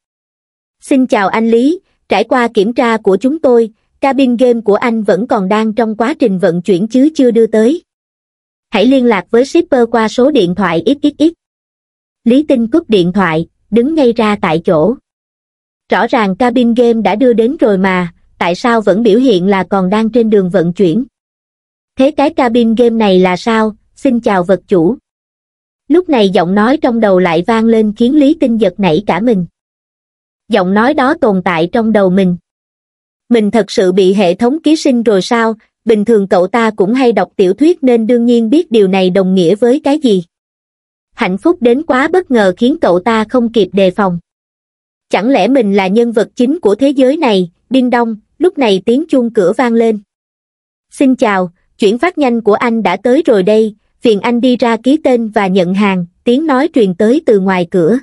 Xin chào anh Lý, trải qua kiểm tra của chúng tôi, cabin game của anh vẫn còn đang trong quá trình vận chuyển chứ chưa đưa tới. Hãy liên lạc với shipper qua số điện thoại xxx. Lý Tinh cúp điện thoại, đứng ngay ra tại chỗ. Rõ ràng cabin game đã đưa đến rồi mà, tại sao vẫn biểu hiện là còn đang trên đường vận chuyển? Thế cái cabin game này là sao? Xin chào vật chủ. Lúc này giọng nói trong đầu lại vang lên khiến Lý Tinh giật nảy cả mình. Giọng nói đó tồn tại trong đầu mình. Mình thật sự bị hệ thống ký sinh rồi sao, bình thường cậu ta cũng hay đọc tiểu thuyết nên đương nhiên biết điều này đồng nghĩa với cái gì hạnh phúc đến quá bất ngờ khiến cậu ta không kịp đề phòng chẳng lẽ mình là nhân vật chính của thế giới này đinh Đông. lúc này tiếng chuông cửa vang lên xin chào chuyển phát nhanh của anh đã tới rồi đây phiền anh đi ra ký tên và nhận hàng tiếng nói truyền tới từ ngoài cửa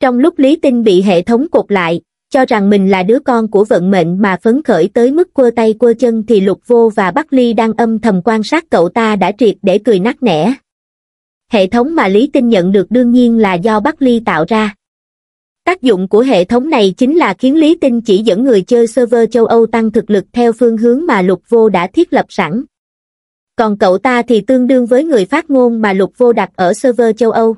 trong lúc lý tinh bị hệ thống cột lại cho rằng mình là đứa con của vận mệnh mà phấn khởi tới mức quơ tay quơ chân thì lục vô và bắc ly đang âm thầm quan sát cậu ta đã triệt để cười nát nẻ hệ thống mà Lý Tinh nhận được đương nhiên là do Bắc Ly tạo ra. Tác dụng của hệ thống này chính là khiến Lý Tinh chỉ dẫn người chơi server châu Âu tăng thực lực theo phương hướng mà lục vô đã thiết lập sẵn. Còn cậu ta thì tương đương với người phát ngôn mà lục vô đặt ở server châu Âu.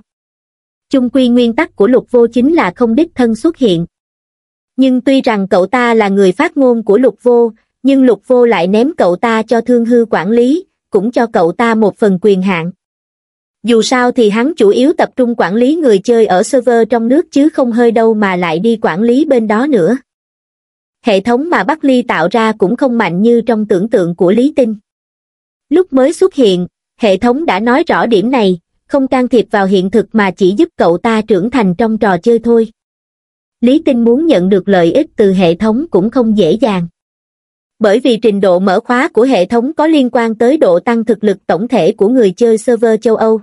Chung quy nguyên tắc của lục vô chính là không đích thân xuất hiện. Nhưng tuy rằng cậu ta là người phát ngôn của lục vô, nhưng lục vô lại ném cậu ta cho thương hư quản lý, cũng cho cậu ta một phần quyền hạn dù sao thì hắn chủ yếu tập trung quản lý người chơi ở server trong nước chứ không hơi đâu mà lại đi quản lý bên đó nữa hệ thống mà bắc ly tạo ra cũng không mạnh như trong tưởng tượng của lý tinh lúc mới xuất hiện hệ thống đã nói rõ điểm này không can thiệp vào hiện thực mà chỉ giúp cậu ta trưởng thành trong trò chơi thôi lý tinh muốn nhận được lợi ích từ hệ thống cũng không dễ dàng bởi vì trình độ mở khóa của hệ thống có liên quan tới độ tăng thực lực tổng thể của người chơi server châu âu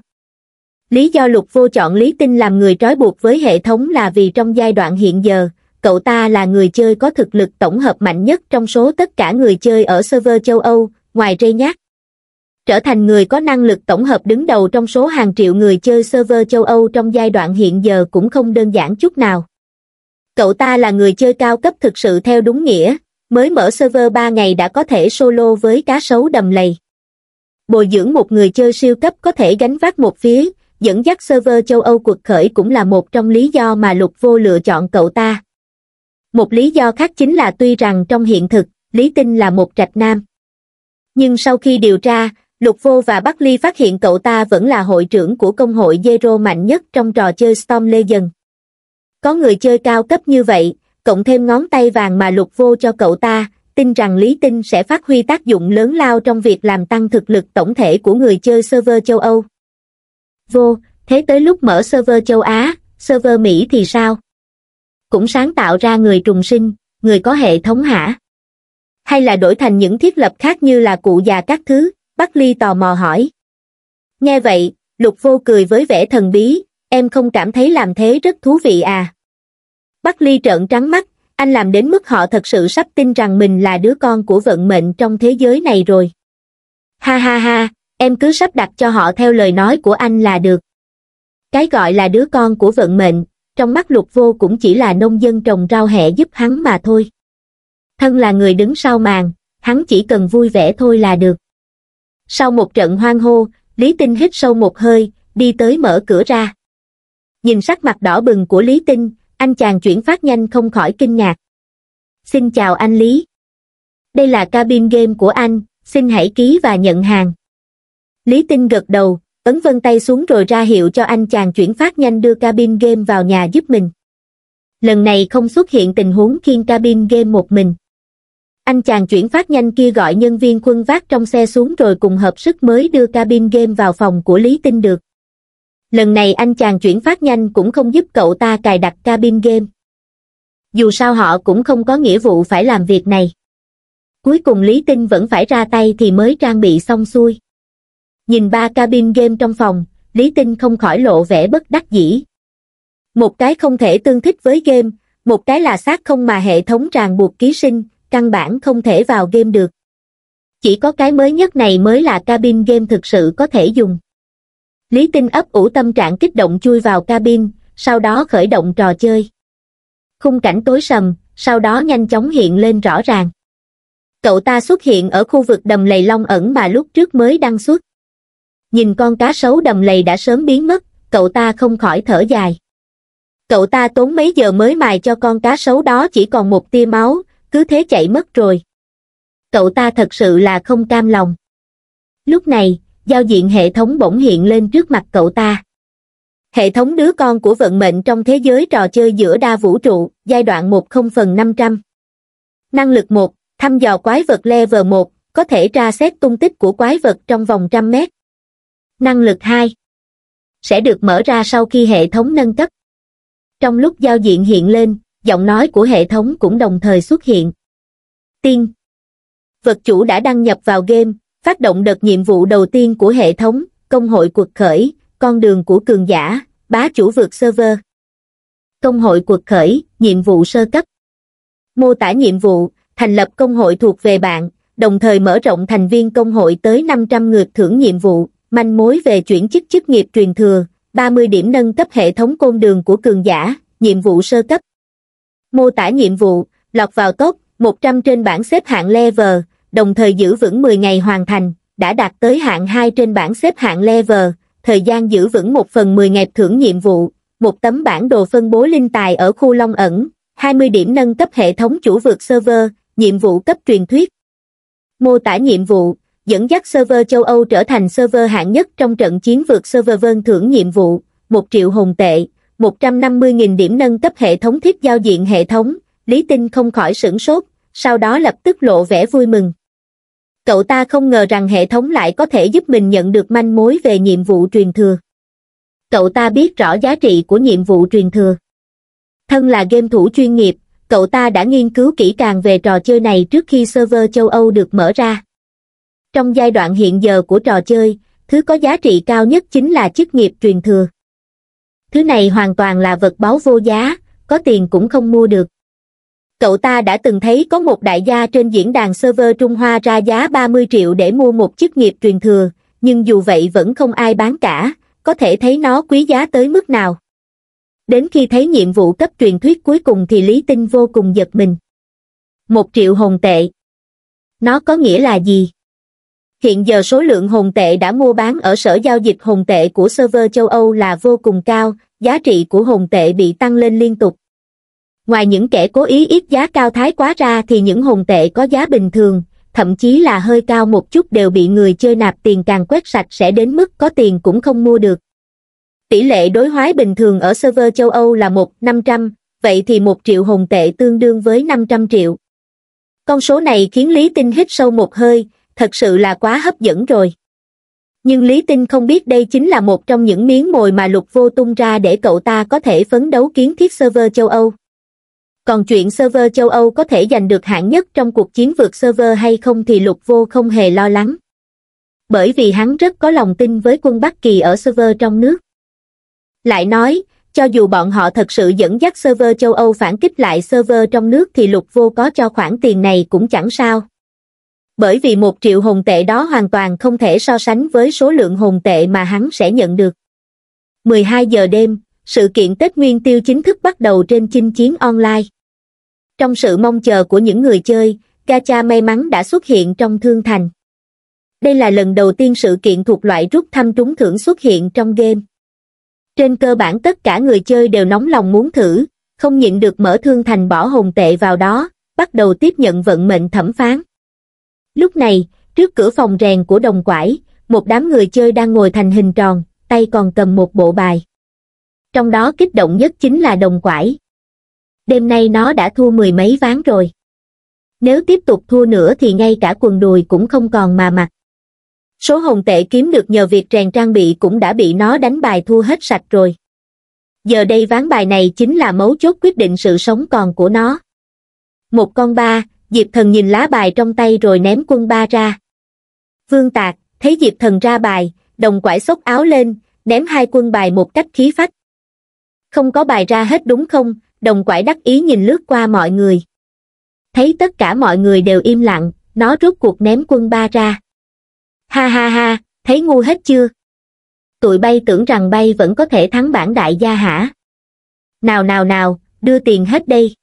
lý do lục vô chọn lý tinh làm người trói buộc với hệ thống là vì trong giai đoạn hiện giờ cậu ta là người chơi có thực lực tổng hợp mạnh nhất trong số tất cả người chơi ở server châu âu ngoài rê nhát trở thành người có năng lực tổng hợp đứng đầu trong số hàng triệu người chơi server châu âu trong giai đoạn hiện giờ cũng không đơn giản chút nào cậu ta là người chơi cao cấp thực sự theo đúng nghĩa mới mở server ba ngày đã có thể solo với cá sấu đầm lầy bồi dưỡng một người chơi siêu cấp có thể gánh vác một phía dẫn dắt server châu Âu cuộc khởi cũng là một trong lý do mà lục vô lựa chọn cậu ta. Một lý do khác chính là tuy rằng trong hiện thực, Lý Tinh là một trạch nam. Nhưng sau khi điều tra, Lục Vô và Bắc Ly phát hiện cậu ta vẫn là hội trưởng của công hội Zero mạnh nhất trong trò chơi Storm Legend. Có người chơi cao cấp như vậy, cộng thêm ngón tay vàng mà Lục Vô cho cậu ta, tin rằng Lý Tinh sẽ phát huy tác dụng lớn lao trong việc làm tăng thực lực tổng thể của người chơi server châu Âu vô thế tới lúc mở server châu á server mỹ thì sao cũng sáng tạo ra người trùng sinh người có hệ thống hả hay là đổi thành những thiết lập khác như là cụ già các thứ bắc ly tò mò hỏi nghe vậy lục vô cười với vẻ thần bí em không cảm thấy làm thế rất thú vị à bắc ly trợn trắng mắt anh làm đến mức họ thật sự sắp tin rằng mình là đứa con của vận mệnh trong thế giới này rồi ha ha ha em cứ sắp đặt cho họ theo lời nói của anh là được. Cái gọi là đứa con của vận mệnh, trong mắt lục vô cũng chỉ là nông dân trồng rau hẹ giúp hắn mà thôi. Thân là người đứng sau màn, hắn chỉ cần vui vẻ thôi là được. Sau một trận hoang hô, Lý Tinh hít sâu một hơi, đi tới mở cửa ra. Nhìn sắc mặt đỏ bừng của Lý Tinh, anh chàng chuyển phát nhanh không khỏi kinh ngạc. Xin chào anh Lý. Đây là cabin game của anh, xin hãy ký và nhận hàng. Lý Tinh gật đầu, ấn vân tay xuống rồi ra hiệu cho anh chàng chuyển phát nhanh đưa cabin game vào nhà giúp mình. Lần này không xuất hiện tình huống khiên cabin game một mình. Anh chàng chuyển phát nhanh kia gọi nhân viên quân vác trong xe xuống rồi cùng hợp sức mới đưa cabin game vào phòng của Lý Tinh được. Lần này anh chàng chuyển phát nhanh cũng không giúp cậu ta cài đặt cabin game. Dù sao họ cũng không có nghĩa vụ phải làm việc này. Cuối cùng Lý Tinh vẫn phải ra tay thì mới trang bị xong xuôi nhìn ba cabin game trong phòng lý tinh không khỏi lộ vẻ bất đắc dĩ một cái không thể tương thích với game một cái là xác không mà hệ thống ràng buộc ký sinh căn bản không thể vào game được chỉ có cái mới nhất này mới là cabin game thực sự có thể dùng lý tinh ấp ủ tâm trạng kích động chui vào cabin sau đó khởi động trò chơi khung cảnh tối sầm sau đó nhanh chóng hiện lên rõ ràng cậu ta xuất hiện ở khu vực đầm lầy long ẩn mà lúc trước mới đăng xuất nhìn con cá sấu đầm lầy đã sớm biến mất, cậu ta không khỏi thở dài. Cậu ta tốn mấy giờ mới mài cho con cá sấu đó chỉ còn một tia máu, cứ thế chạy mất rồi. Cậu ta thật sự là không cam lòng. Lúc này, giao diện hệ thống bỗng hiện lên trước mặt cậu ta. Hệ thống đứa con của vận mệnh trong thế giới trò chơi giữa đa vũ trụ, giai đoạn 10 phần 500. Năng lực 1, thăm dò quái vật level 1, có thể tra xét tung tích của quái vật trong vòng trăm mét năng lực 2 sẽ được mở ra sau khi hệ thống nâng cấp. Trong lúc giao diện hiện lên, giọng nói của hệ thống cũng đồng thời xuất hiện. Tiên Vật chủ đã đăng nhập vào game, phát động đợt nhiệm vụ đầu tiên của hệ thống, công hội cuộc khởi, con đường của cường giả, bá chủ vượt server. Công hội cuộc khởi, nhiệm vụ sơ cấp. Mô tả nhiệm vụ, thành lập công hội thuộc về bạn, đồng thời mở rộng thành viên công hội tới 500 người thưởng nhiệm vụ, manh mối về chuyển chức chức nghiệp truyền thừa, 30 điểm nâng cấp hệ thống côn đường của cường giả, nhiệm vụ sơ cấp. Mô tả nhiệm vụ, lọt vào top 100 trên bảng xếp hạng level, đồng thời giữ vững 10 ngày hoàn thành, đã đạt tới hạng 2 trên bảng xếp hạng level, thời gian giữ vững 1 phần 10 ngày thưởng nhiệm vụ, một tấm bản đồ phân bố linh tài ở khu Long ẩn, 20 điểm nâng cấp hệ thống chủ vượt server, nhiệm vụ cấp truyền thuyết. Mô tả nhiệm vụ, dẫn dắt server châu Âu trở thành server hạng nhất trong trận chiến vượt server vơn vâng thưởng nhiệm vụ, 1 triệu hồn tệ, 150.000 điểm nâng cấp hệ thống thiết giao diện hệ thống, Lý Tinh không khỏi sửng sốt, sau đó lập tức lộ vẻ vui mừng. Cậu ta không ngờ rằng hệ thống lại có thể giúp mình nhận được manh mối về nhiệm vụ truyền thừa. Cậu ta biết rõ giá trị của nhiệm vụ truyền thừa. Thân là game thủ chuyên nghiệp, cậu ta đã nghiên cứu kỹ càng về trò chơi này trước khi server châu Âu được mở ra trong giai đoạn hiện giờ của trò chơi thứ có giá trị cao nhất chính là chức nghiệp truyền thừa thứ này hoàn toàn là vật báu vô giá có tiền cũng không mua được cậu ta đã từng thấy có một đại gia trên diễn đàn server trung hoa ra giá 30 triệu để mua một chức nghiệp truyền thừa nhưng dù vậy vẫn không ai bán cả có thể thấy nó quý giá tới mức nào đến khi thấy nhiệm vụ cấp truyền thuyết cuối cùng thì lý tinh vô cùng giật mình một triệu hồn tệ nó có nghĩa là gì hiện giờ số lượng hồn tệ đã mua bán ở sở giao dịch hồn tệ của server châu Âu là vô cùng cao, giá trị của hồn tệ bị tăng lên liên tục. Ngoài những kẻ cố ý ít giá cao thái quá ra thì những hồn tệ có giá bình thường, thậm chí là hơi cao một chút đều bị người chơi nạp tiền càng quét sạch sẽ đến mức có tiền cũng không mua được. Tỷ lệ đối hoái bình thường ở server châu Âu là 1-500, vậy thì 1 triệu hồn tệ tương đương với 500 triệu. Con số này khiến Lý Tinh hít sâu một hơi, thật sự là quá hấp dẫn rồi nhưng lý tinh không biết đây chính là một trong những miếng mồi mà lục vô tung ra để cậu ta có thể phấn đấu kiến thiết server châu âu còn chuyện server châu âu có thể giành được hạng nhất trong cuộc chiến vượt server hay không thì lục vô không hề lo lắng bởi vì hắn rất có lòng tin với quân bắc kỳ ở server trong nước lại nói cho dù bọn họ thật sự dẫn dắt server châu âu phản kích lại server trong nước thì lục vô có cho khoản tiền này cũng chẳng sao bởi vì một triệu hồn tệ đó hoàn toàn không thể so sánh với số lượng hồn tệ mà hắn sẽ nhận được. 12 giờ đêm, sự kiện Tết Nguyên Tiêu chính thức bắt đầu trên chinh chiến online. Trong sự mong chờ của những người chơi, Gacha may mắn đã xuất hiện trong Thương Thành. Đây là lần đầu tiên sự kiện thuộc loại rút thăm trúng thưởng xuất hiện trong game. Trên cơ bản tất cả người chơi đều nóng lòng muốn thử, không nhịn được mở Thương Thành bỏ hồn tệ vào đó, bắt đầu tiếp nhận vận mệnh thẩm phán. Lúc này, trước cửa phòng rèn của đồng quải, một đám người chơi đang ngồi thành hình tròn, tay còn cầm một bộ bài. Trong đó kích động nhất chính là đồng quải. Đêm nay nó đã thua mười mấy ván rồi. Nếu tiếp tục thua nữa thì ngay cả quần đùi cũng không còn mà mặc. Số hồng tệ kiếm được nhờ việc rèn trang bị cũng đã bị nó đánh bài thua hết sạch rồi. Giờ đây ván bài này chính là mấu chốt quyết định sự sống còn của nó. Một con ba, diệp thần nhìn lá bài trong tay rồi ném quân ba ra vương tạc thấy diệp thần ra bài đồng quải xốc áo lên ném hai quân bài một cách khí phách không có bài ra hết đúng không đồng quải đắc ý nhìn lướt qua mọi người thấy tất cả mọi người đều im lặng nó rút cuộc ném quân ba ra ha ha ha thấy ngu hết chưa tụi bay tưởng rằng bay vẫn có thể thắng bản đại gia hả nào nào nào đưa tiền hết đây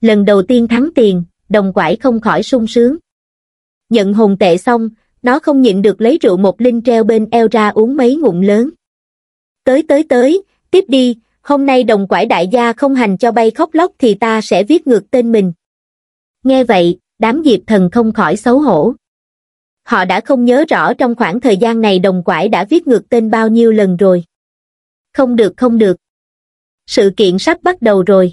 lần đầu tiên thắng tiền đồng quải không khỏi sung sướng. Nhận hồn tệ xong, nó không nhịn được lấy rượu một linh treo bên eo ra uống mấy ngụm lớn. Tới tới tới, tiếp đi, hôm nay đồng quải đại gia không hành cho bay khóc lóc thì ta sẽ viết ngược tên mình. Nghe vậy, đám diệp thần không khỏi xấu hổ. Họ đã không nhớ rõ trong khoảng thời gian này đồng quải đã viết ngược tên bao nhiêu lần rồi. Không được không được. Sự kiện sắp bắt đầu rồi.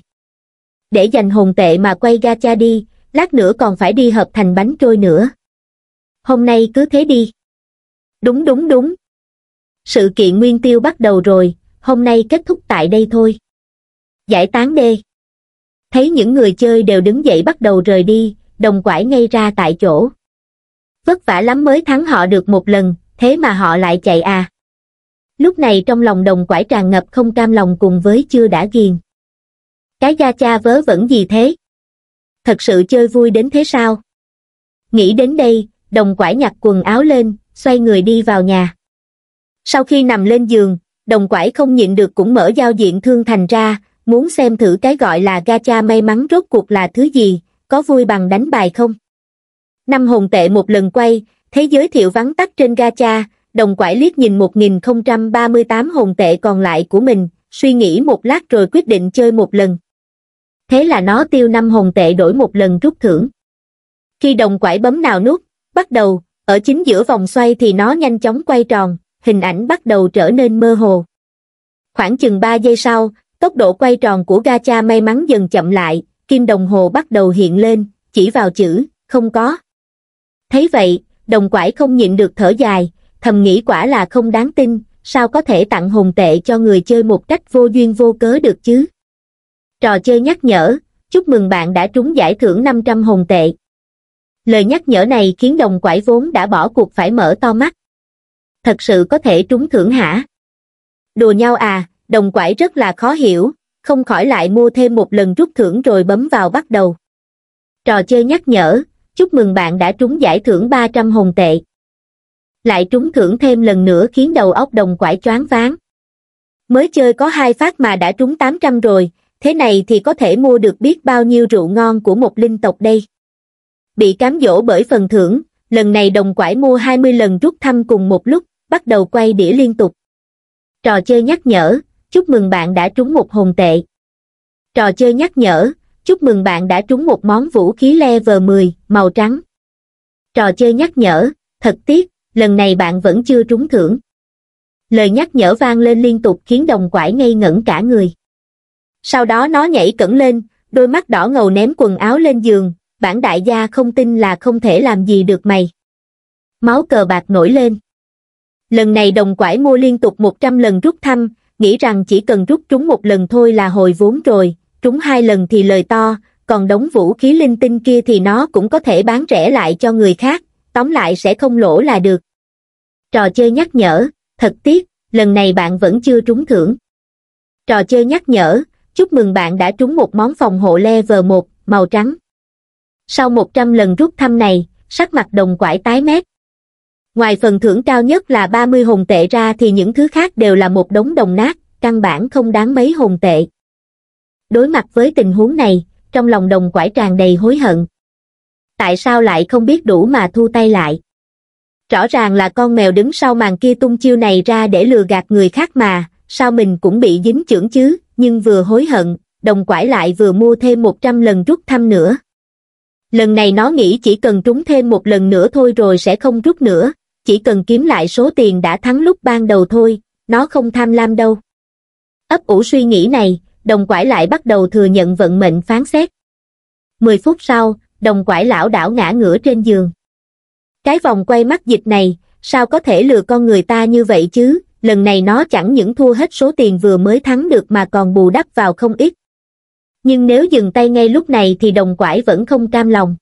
Để dành hồn tệ mà quay cha đi, lát nữa còn phải đi hợp thành bánh trôi nữa. Hôm nay cứ thế đi. Đúng đúng đúng. Sự kiện nguyên tiêu bắt đầu rồi, hôm nay kết thúc tại đây thôi. Giải tán đê. Thấy những người chơi đều đứng dậy bắt đầu rời đi, đồng quải ngay ra tại chỗ. Vất vả lắm mới thắng họ được một lần, thế mà họ lại chạy à. Lúc này trong lòng đồng quải tràn ngập không cam lòng cùng với chưa đã ghiền. Cái ga cha vớ vẩn gì thế? thật sự chơi vui đến thế sao nghĩ đến đây đồng quải nhặt quần áo lên xoay người đi vào nhà sau khi nằm lên giường đồng quải không nhịn được cũng mở giao diện thương thành ra muốn xem thử cái gọi là gacha may mắn rốt cuộc là thứ gì có vui bằng đánh bài không năm hồn tệ một lần quay thấy giới thiệu vắng tắt trên gacha đồng quải liếc nhìn 1038 hồn tệ còn lại của mình, suy nghĩ một lát rồi quyết định chơi một lần thế là nó tiêu năm hồn tệ đổi một lần rút thưởng. Khi đồng quải bấm nào nút, bắt đầu, ở chính giữa vòng xoay thì nó nhanh chóng quay tròn, hình ảnh bắt đầu trở nên mơ hồ. Khoảng chừng 3 giây sau, tốc độ quay tròn của gacha may mắn dần chậm lại, kim đồng hồ bắt đầu hiện lên, chỉ vào chữ, không có. Thấy vậy, đồng quải không nhịn được thở dài, thầm nghĩ quả là không đáng tin, sao có thể tặng hồn tệ cho người chơi một cách vô duyên vô cớ được chứ? trò chơi nhắc nhở, chúc mừng bạn đã trúng giải thưởng 500 hồng tệ. Lời nhắc nhở này khiến đồng quải vốn đã bỏ cuộc phải mở to mắt. Thật sự có thể trúng thưởng hả? Đùa nhau à, đồng quải rất là khó hiểu, không khỏi lại mua thêm một lần rút thưởng rồi bấm vào bắt đầu. Trò chơi nhắc nhở, chúc mừng bạn đã trúng giải thưởng 300 hồng tệ. Lại trúng thưởng thêm lần nữa khiến đầu óc đồng quải choáng váng. Mới chơi có hai phát mà đã trúng 800 rồi, thế này thì có thể mua được biết bao nhiêu rượu ngon của một linh tộc đây. Bị cám dỗ bởi phần thưởng, lần này đồng quải mua 20 lần rút thăm cùng một lúc, bắt đầu quay đĩa liên tục. Trò chơi nhắc nhở, chúc mừng bạn đã trúng một hồn tệ. Trò chơi nhắc nhở, chúc mừng bạn đã trúng một món vũ khí level 10, màu trắng. Trò chơi nhắc nhở, thật tiếc, lần này bạn vẫn chưa trúng thưởng. Lời nhắc nhở vang lên liên tục khiến đồng quải ngây ngẩn cả người. Sau đó nó nhảy cẩn lên, đôi mắt đỏ ngầu ném quần áo lên giường, bản đại gia không tin là không thể làm gì được mày. Máu cờ bạc nổi lên. Lần này đồng quải mua liên tục 100 lần rút thăm, nghĩ rằng chỉ cần rút trúng một lần thôi là hồi vốn rồi, trúng hai lần thì lời to, còn đống vũ khí linh tinh kia thì nó cũng có thể bán rẻ lại cho người khác, tóm lại sẽ không lỗ là được. Trò chơi nhắc nhở, thật tiếc, lần này bạn vẫn chưa trúng thưởng. Trò chơi nhắc nhở, chúc mừng bạn đã trúng một món phòng hộ level 1, màu trắng. Sau 100 lần rút thăm này, sắc mặt đồng quải tái mét. Ngoài phần thưởng cao nhất là 30 hồn tệ ra thì những thứ khác đều là một đống đồng nát, căn bản không đáng mấy hồn tệ. Đối mặt với tình huống này, trong lòng đồng quải tràn đầy hối hận. Tại sao lại không biết đủ mà thu tay lại? Rõ ràng là con mèo đứng sau màn kia tung chiêu này ra để lừa gạt người khác mà, sao mình cũng bị dính chưởng chứ, nhưng vừa hối hận, đồng quải lại vừa mua thêm 100 lần rút thăm nữa. Lần này nó nghĩ chỉ cần trúng thêm một lần nữa thôi rồi sẽ không rút nữa, chỉ cần kiếm lại số tiền đã thắng lúc ban đầu thôi, nó không tham lam đâu. Ấp ủ suy nghĩ này, đồng quải lại bắt đầu thừa nhận vận mệnh phán xét. 10 phút sau, đồng quải lão đảo ngã ngửa trên giường. Cái vòng quay mắt dịch này, sao có thể lừa con người ta như vậy chứ, lần này nó chẳng những thua hết số tiền vừa mới thắng được mà còn bù đắp vào không ít. Nhưng nếu dừng tay ngay lúc này thì đồng quải vẫn không cam lòng.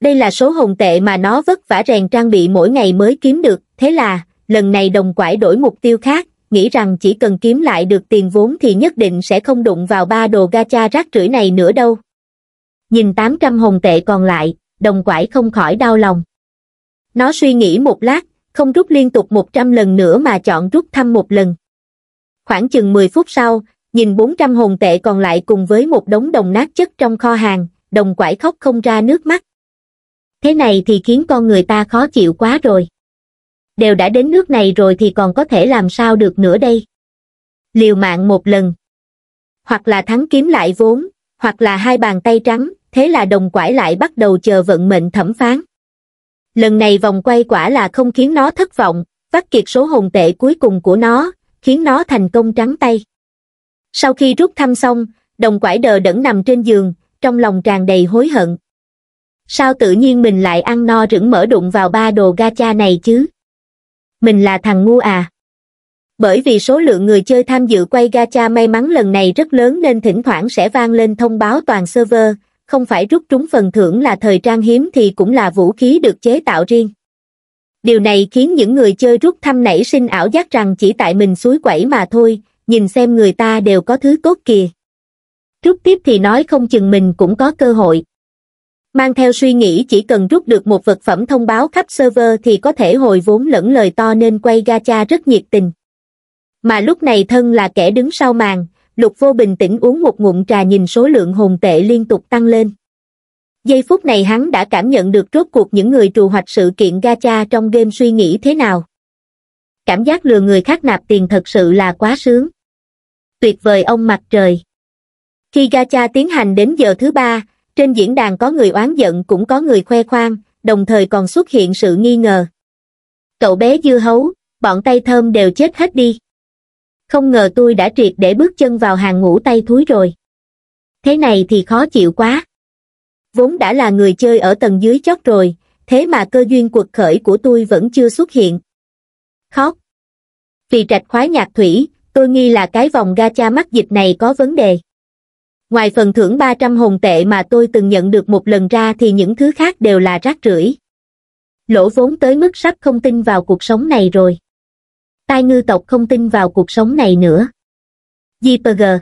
Đây là số hồng tệ mà nó vất vả rèn trang bị mỗi ngày mới kiếm được, thế là, lần này đồng quải đổi mục tiêu khác, nghĩ rằng chỉ cần kiếm lại được tiền vốn thì nhất định sẽ không đụng vào ba đồ gacha rác rưởi này nữa đâu. Nhìn 800 hồng tệ còn lại, đồng quải không khỏi đau lòng. Nó suy nghĩ một lát, không rút liên tục 100 lần nữa mà chọn rút thăm một lần. Khoảng chừng 10 phút sau, nhìn 400 hồn tệ còn lại cùng với một đống đồng nát chất trong kho hàng, đồng quải khóc không ra nước mắt. Thế này thì khiến con người ta khó chịu quá rồi. Đều đã đến nước này rồi thì còn có thể làm sao được nữa đây. Liều mạng một lần. Hoặc là thắng kiếm lại vốn, hoặc là hai bàn tay trắng, thế là đồng quải lại bắt đầu chờ vận mệnh thẩm phán lần này vòng quay quả là không khiến nó thất vọng, vắt kiệt số hồn tệ cuối cùng của nó, khiến nó thành công trắng tay. Sau khi rút thăm xong, đồng quải đờ đẫn nằm trên giường, trong lòng tràn đầy hối hận. Sao tự nhiên mình lại ăn no rửng mở đụng vào ba đồ gacha này chứ? Mình là thằng ngu à? Bởi vì số lượng người chơi tham dự quay gacha may mắn lần này rất lớn nên thỉnh thoảng sẽ vang lên thông báo toàn server, không phải rút trúng phần thưởng là thời trang hiếm thì cũng là vũ khí được chế tạo riêng điều này khiến những người chơi rút thăm nảy sinh ảo giác rằng chỉ tại mình suối quẩy mà thôi nhìn xem người ta đều có thứ tốt kìa rút tiếp thì nói không chừng mình cũng có cơ hội mang theo suy nghĩ chỉ cần rút được một vật phẩm thông báo khắp server thì có thể hồi vốn lẫn lời to nên quay gacha rất nhiệt tình mà lúc này thân là kẻ đứng sau màn lục vô bình tĩnh uống một ngụm trà nhìn số lượng hồn tệ liên tục tăng lên. Giây phút này hắn đã cảm nhận được rốt cuộc những người trù hoạch sự kiện gacha trong game suy nghĩ thế nào. Cảm giác lừa người khác nạp tiền thật sự là quá sướng. Tuyệt vời ông mặt trời. Khi gacha tiến hành đến giờ thứ ba, trên diễn đàn có người oán giận cũng có người khoe khoang, đồng thời còn xuất hiện sự nghi ngờ. Cậu bé dưa hấu, bọn tay thơm đều chết hết đi không ngờ tôi đã triệt để bước chân vào hàng ngũ tay thúi rồi thế này thì khó chịu quá vốn đã là người chơi ở tầng dưới chót rồi thế mà cơ duyên cuộc khởi của tôi vẫn chưa xuất hiện khóc vì trạch khoái nhạc thủy tôi nghi là cái vòng gacha mắc dịch này có vấn đề ngoài phần thưởng 300 hồn tệ mà tôi từng nhận được một lần ra thì những thứ khác đều là rác rưởi lỗ vốn tới mức sắp không tin vào cuộc sống này rồi tai ngư tộc không tin vào cuộc sống này nữa. Zipperger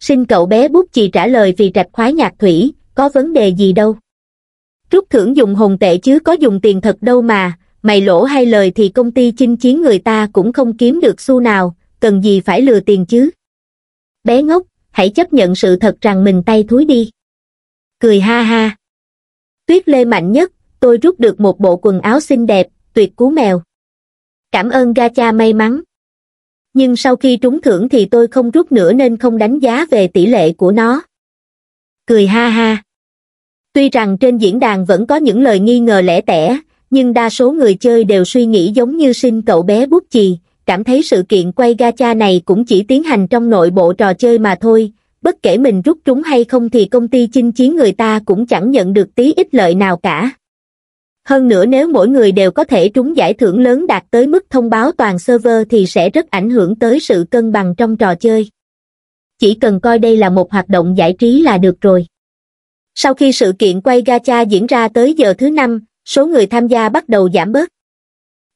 Xin cậu bé bút chì trả lời vì trạch khoái nhạc thủy, có vấn đề gì đâu. Rút thưởng dùng hồn tệ chứ có dùng tiền thật đâu mà, mày lỗ hay lời thì công ty chinh chiến người ta cũng không kiếm được xu nào, cần gì phải lừa tiền chứ. Bé ngốc, hãy chấp nhận sự thật rằng mình tay thúi đi. Cười ha ha. Tuyết lê mạnh nhất, tôi rút được một bộ quần áo xinh đẹp, tuyệt cú mèo cảm ơn gacha may mắn nhưng sau khi trúng thưởng thì tôi không rút nữa nên không đánh giá về tỷ lệ của nó cười ha ha tuy rằng trên diễn đàn vẫn có những lời nghi ngờ lẻ tẻ nhưng đa số người chơi đều suy nghĩ giống như sinh cậu bé bút chì cảm thấy sự kiện quay gacha này cũng chỉ tiến hành trong nội bộ trò chơi mà thôi bất kể mình rút trúng hay không thì công ty chinh chiến người ta cũng chẳng nhận được tí ít lợi nào cả hơn nữa nếu mỗi người đều có thể trúng giải thưởng lớn đạt tới mức thông báo toàn server thì sẽ rất ảnh hưởng tới sự cân bằng trong trò chơi. Chỉ cần coi đây là một hoạt động giải trí là được rồi. Sau khi sự kiện quay gacha diễn ra tới giờ thứ năm, số người tham gia bắt đầu giảm bớt.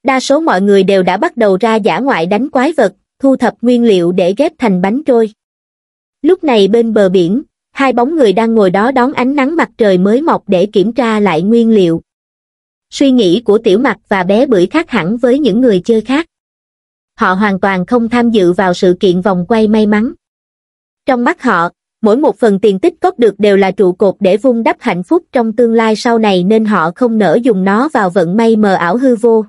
Đa số mọi người đều đã bắt đầu ra giả ngoại đánh quái vật, thu thập nguyên liệu để ghép thành bánh trôi. Lúc này bên bờ biển, hai bóng người đang ngồi đó đón ánh nắng mặt trời mới mọc để kiểm tra lại nguyên liệu suy nghĩ của tiểu mặt và bé bưởi khác hẳn với những người chơi khác họ hoàn toàn không tham dự vào sự kiện vòng quay may mắn trong mắt họ mỗi một phần tiền tích cóp được đều là trụ cột để vun đắp hạnh phúc trong tương lai sau này nên họ không nỡ dùng nó vào vận may mờ ảo hư vô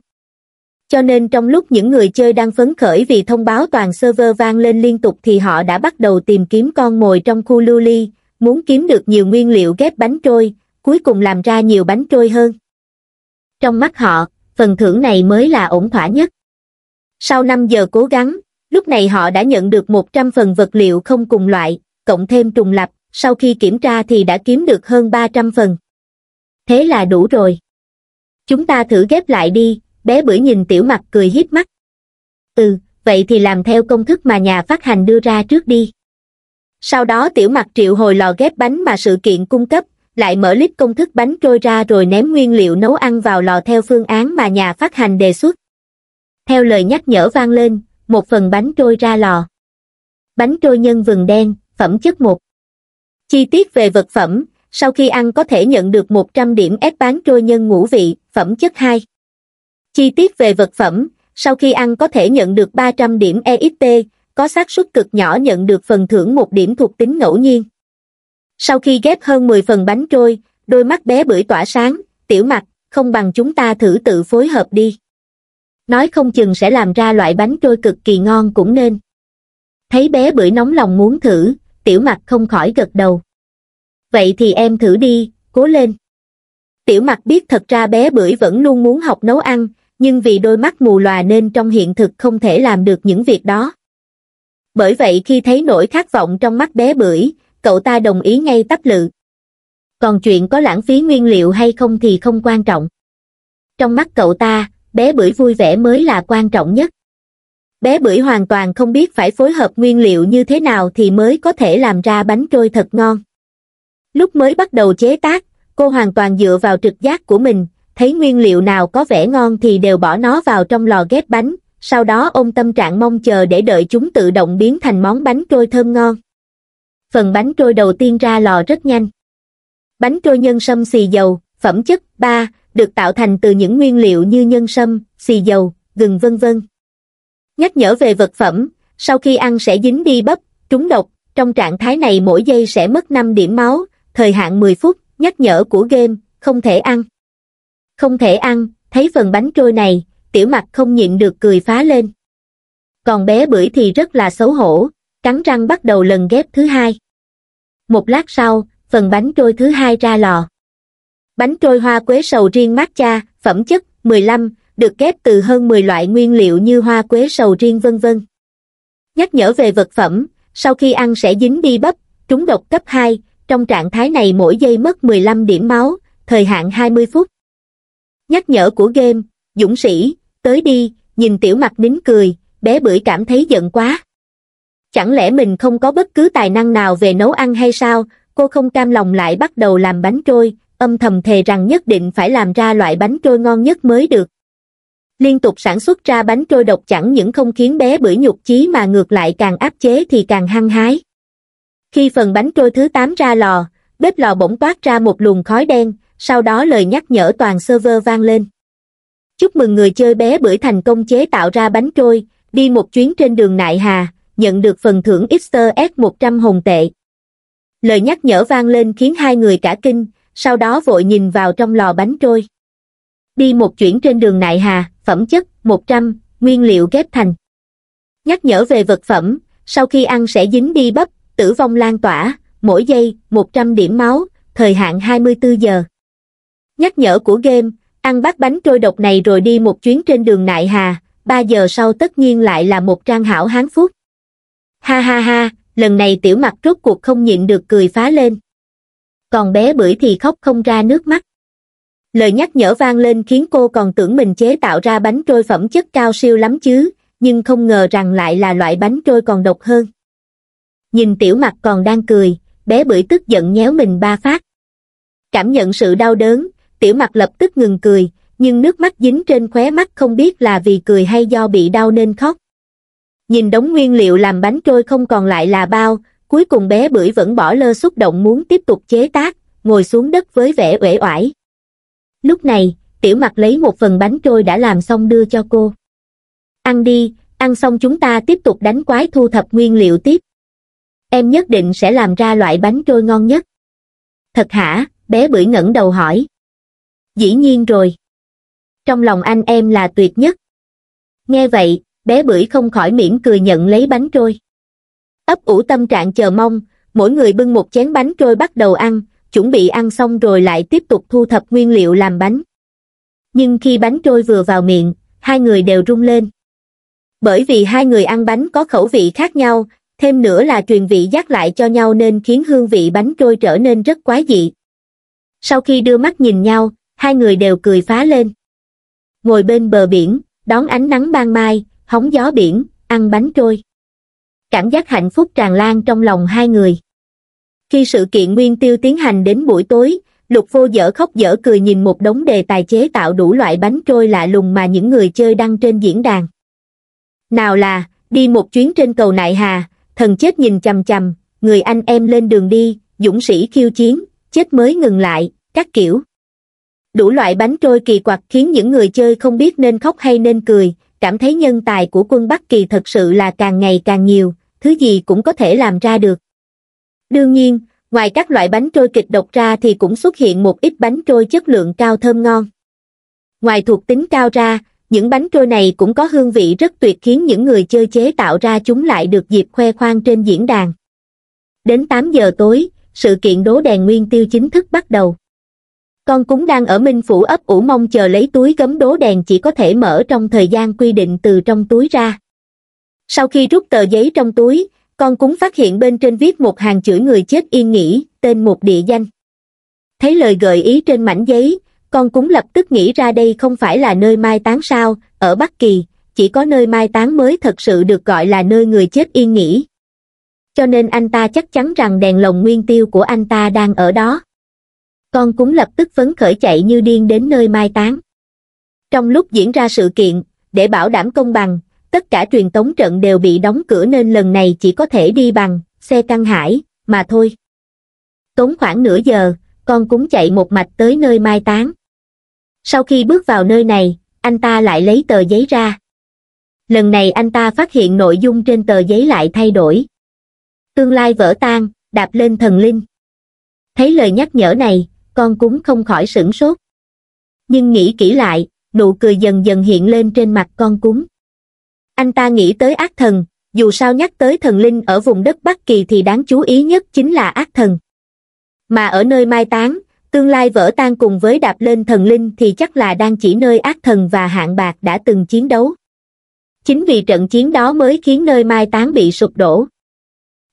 cho nên trong lúc những người chơi đang phấn khởi vì thông báo toàn server vang lên liên tục thì họ đã bắt đầu tìm kiếm con mồi trong khu lưu ly muốn kiếm được nhiều nguyên liệu ghép bánh trôi cuối cùng làm ra nhiều bánh trôi hơn trong mắt họ phần thưởng này mới là ổn thỏa nhất sau năm giờ cố gắng lúc này họ đã nhận được một trăm phần vật liệu không cùng loại cộng thêm trùng lập sau khi kiểm tra thì đã kiếm được hơn ba trăm phần thế là đủ rồi chúng ta thử ghép lại đi bé bưởi nhìn tiểu mặt cười hít mắt ừ vậy thì làm theo công thức mà nhà phát hành đưa ra trước đi sau đó tiểu mặt triệu hồi lò ghép bánh mà sự kiện cung cấp lại mở lít công thức bánh trôi ra rồi ném nguyên liệu nấu ăn vào lò theo phương án mà nhà phát hành đề xuất. Theo lời nhắc nhở vang lên, một phần bánh trôi ra lò. Bánh trôi nhân vừng đen, phẩm chất 1. Chi tiết về vật phẩm, sau khi ăn có thể nhận được 100 điểm ép bánh trôi nhân ngũ vị, phẩm chất 2. Chi tiết về vật phẩm, sau khi ăn có thể nhận được 300 điểm EXP, có xác suất cực nhỏ nhận được phần thưởng một điểm thuộc tính ngẫu nhiên sau khi ghép hơn mười phần bánh trôi đôi mắt bé bưởi tỏa sáng tiểu mặt không bằng chúng ta thử tự phối hợp đi nói không chừng sẽ làm ra loại bánh trôi cực kỳ ngon cũng nên thấy bé bưởi nóng lòng muốn thử tiểu mặt không khỏi gật đầu vậy thì em thử đi cố lên tiểu mặt biết thật ra bé bưởi vẫn luôn muốn học nấu ăn nhưng vì đôi mắt mù lòa nên trong hiện thực không thể làm được những việc đó bởi vậy khi thấy nỗi khát vọng trong mắt bé bưởi cậu ta đồng ý ngay tắp lự. Còn chuyện có lãng phí nguyên liệu hay không thì không quan trọng. Trong mắt cậu ta, bé bưởi vui vẻ mới là quan trọng nhất. Bé bưởi hoàn toàn không biết phải phối hợp nguyên liệu như thế nào thì mới có thể làm ra bánh trôi thật ngon. Lúc mới bắt đầu chế tác, cô hoàn toàn dựa vào trực giác của mình, thấy nguyên liệu nào có vẻ ngon thì đều bỏ nó vào trong lò ghép bánh, sau đó ôm tâm trạng mong chờ để đợi chúng tự động biến thành món bánh trôi thơm ngon phần bánh trôi đầu tiên ra lò rất nhanh. Bánh trôi nhân sâm xì dầu, phẩm chất 3, được tạo thành từ những nguyên liệu như nhân sâm, xì dầu, gừng vân vân. Nhắc nhở về vật phẩm, sau khi ăn sẽ dính đi bắp, trúng độc, trong trạng thái này mỗi giây sẽ mất 5 điểm máu, thời hạn 10 phút, nhắc nhở của game, không thể ăn. Không thể ăn, thấy phần bánh trôi này, tiểu mặt không nhịn được cười phá lên. Còn bé bưởi thì rất là xấu hổ, cắn răng bắt đầu lần ghép thứ hai một lát sau phần bánh trôi thứ hai ra lò bánh trôi hoa quế sầu riêng matcha phẩm chất 15, được ghép từ hơn 10 loại nguyên liệu như hoa quế sầu riêng vân vân nhắc nhở về vật phẩm sau khi ăn sẽ dính đi bắp trúng độc cấp 2, trong trạng thái này mỗi giây mất 15 điểm máu thời hạn 20 phút nhắc nhở của game dũng sĩ tới đi nhìn tiểu mặt nín cười bé bưởi cảm thấy giận quá chẳng lẽ mình không có bất cứ tài năng nào về nấu ăn hay sao, cô không cam lòng lại bắt đầu làm bánh trôi, âm thầm thề rằng nhất định phải làm ra loại bánh trôi ngon nhất mới được. Liên tục sản xuất ra bánh trôi độc chẳng những không khiến bé bưởi nhục chí mà ngược lại càng áp chế thì càng hăng hái. Khi phần bánh trôi thứ 8 ra lò, bếp lò bỗng toát ra một luồng khói đen, sau đó lời nhắc nhở toàn server vang lên. Chúc mừng người chơi bé bưởi thành công chế tạo ra bánh trôi, đi một chuyến trên đường Nại Hà, nhận được phần thưởng Xter S100 hồn tệ. Lời nhắc nhở vang lên khiến hai người cả kinh, sau đó vội nhìn vào trong lò bánh trôi. Đi một chuyển trên đường Nại Hà, phẩm chất 100, nguyên liệu ghép thành. Nhắc nhở về vật phẩm, sau khi ăn sẽ dính đi bắp, tử vong lan tỏa, mỗi giây 100 điểm máu, thời hạn 24 giờ. Nhắc nhở của game, ăn bát bánh trôi độc này rồi đi một chuyến trên đường Nại Hà, 3 giờ sau tất nhiên lại là một trang hảo hán phúc ha ha ha lần này tiểu mặt rốt cuộc không nhịn được cười phá lên còn bé bưởi thì khóc không ra nước mắt lời nhắc nhở vang lên khiến cô còn tưởng mình chế tạo ra bánh trôi phẩm chất cao siêu lắm chứ nhưng không ngờ rằng lại là loại bánh trôi còn độc hơn nhìn tiểu mặt còn đang cười bé bưởi tức giận nhéo mình ba phát cảm nhận sự đau đớn tiểu mặt lập tức ngừng cười nhưng nước mắt dính trên khóe mắt không biết là vì cười hay do bị đau nên khóc nhìn đống nguyên liệu làm bánh trôi không còn lại là bao, cuối cùng bé bưởi vẫn bỏ lơ xúc động muốn tiếp tục chế tác, ngồi xuống đất với vẻ uể oải. Lúc này, tiểu mặt lấy một phần bánh trôi đã làm xong đưa cho cô. Ăn đi, ăn xong chúng ta tiếp tục đánh quái thu thập nguyên liệu tiếp. Em nhất định sẽ làm ra loại bánh trôi ngon nhất. Thật hả, bé bưởi ngẩng đầu hỏi. Dĩ nhiên rồi. Trong lòng anh em là tuyệt nhất. Nghe vậy, bé bưởi không khỏi mỉm cười nhận lấy bánh trôi. Ấp ủ tâm trạng chờ mong, mỗi người bưng một chén bánh trôi bắt đầu ăn, chuẩn bị ăn xong rồi lại tiếp tục thu thập nguyên liệu làm bánh. Nhưng khi bánh trôi vừa vào miệng, hai người đều rung lên. Bởi vì hai người ăn bánh có khẩu vị khác nhau, thêm nữa là truyền vị giác lại cho nhau nên khiến hương vị bánh trôi trở nên rất quá dị. Sau khi đưa mắt nhìn nhau, hai người đều cười phá lên. Ngồi bên bờ biển, đón ánh nắng ban mai, hóng gió biển, ăn bánh trôi. Cảm giác hạnh phúc tràn lan trong lòng hai người. Khi sự kiện nguyên tiêu tiến hành đến buổi tối, Lục Vô dở khóc dở cười nhìn một đống đề tài chế tạo đủ loại bánh trôi lạ lùng mà những người chơi đăng trên diễn đàn. Nào là, đi một chuyến trên cầu Nại Hà, thần chết nhìn chầm chầm, người anh em lên đường đi, dũng sĩ khiêu chiến, chết mới ngừng lại, các kiểu. Đủ loại bánh trôi kỳ quặc khiến những người chơi không biết nên khóc hay nên cười, cảm thấy nhân tài của quân Bắc Kỳ thật sự là càng ngày càng nhiều, thứ gì cũng có thể làm ra được. Đương nhiên, ngoài các loại bánh trôi kịch độc ra thì cũng xuất hiện một ít bánh trôi chất lượng cao thơm ngon. Ngoài thuộc tính cao ra, những bánh trôi này cũng có hương vị rất tuyệt khiến những người chơi chế tạo ra chúng lại được dịp khoe khoang trên diễn đàn. Đến 8 giờ tối, sự kiện đố đèn nguyên tiêu chính thức bắt đầu con cũng đang ở Minh Phủ ấp ủ mong chờ lấy túi gấm đố đèn chỉ có thể mở trong thời gian quy định từ trong túi ra. Sau khi rút tờ giấy trong túi, con cũng phát hiện bên trên viết một hàng chữ người chết yên nghỉ, tên một địa danh. Thấy lời gợi ý trên mảnh giấy, con cũng lập tức nghĩ ra đây không phải là nơi mai táng sao, ở Bắc Kỳ, chỉ có nơi mai táng mới thật sự được gọi là nơi người chết yên nghỉ. Cho nên anh ta chắc chắn rằng đèn lồng nguyên tiêu của anh ta đang ở đó con cũng lập tức phấn khởi chạy như điên đến nơi mai táng. Trong lúc diễn ra sự kiện, để bảo đảm công bằng, tất cả truyền tống trận đều bị đóng cửa nên lần này chỉ có thể đi bằng xe căng hải mà thôi. Tốn khoảng nửa giờ, con cũng chạy một mạch tới nơi mai táng. Sau khi bước vào nơi này, anh ta lại lấy tờ giấy ra. Lần này anh ta phát hiện nội dung trên tờ giấy lại thay đổi. Tương lai vỡ tan, đạp lên thần linh. Thấy lời nhắc nhở này, con cũng không khỏi sửng sốt. Nhưng nghĩ kỹ lại, nụ cười dần dần hiện lên trên mặt con cúng. Anh ta nghĩ tới ác thần, dù sao nhắc tới thần linh ở vùng đất Bắc Kỳ thì đáng chú ý nhất chính là ác thần. Mà ở nơi mai táng, tương lai vỡ tan cùng với đạp lên thần linh thì chắc là đang chỉ nơi ác thần và hạng bạc đã từng chiến đấu. Chính vì trận chiến đó mới khiến nơi mai táng bị sụp đổ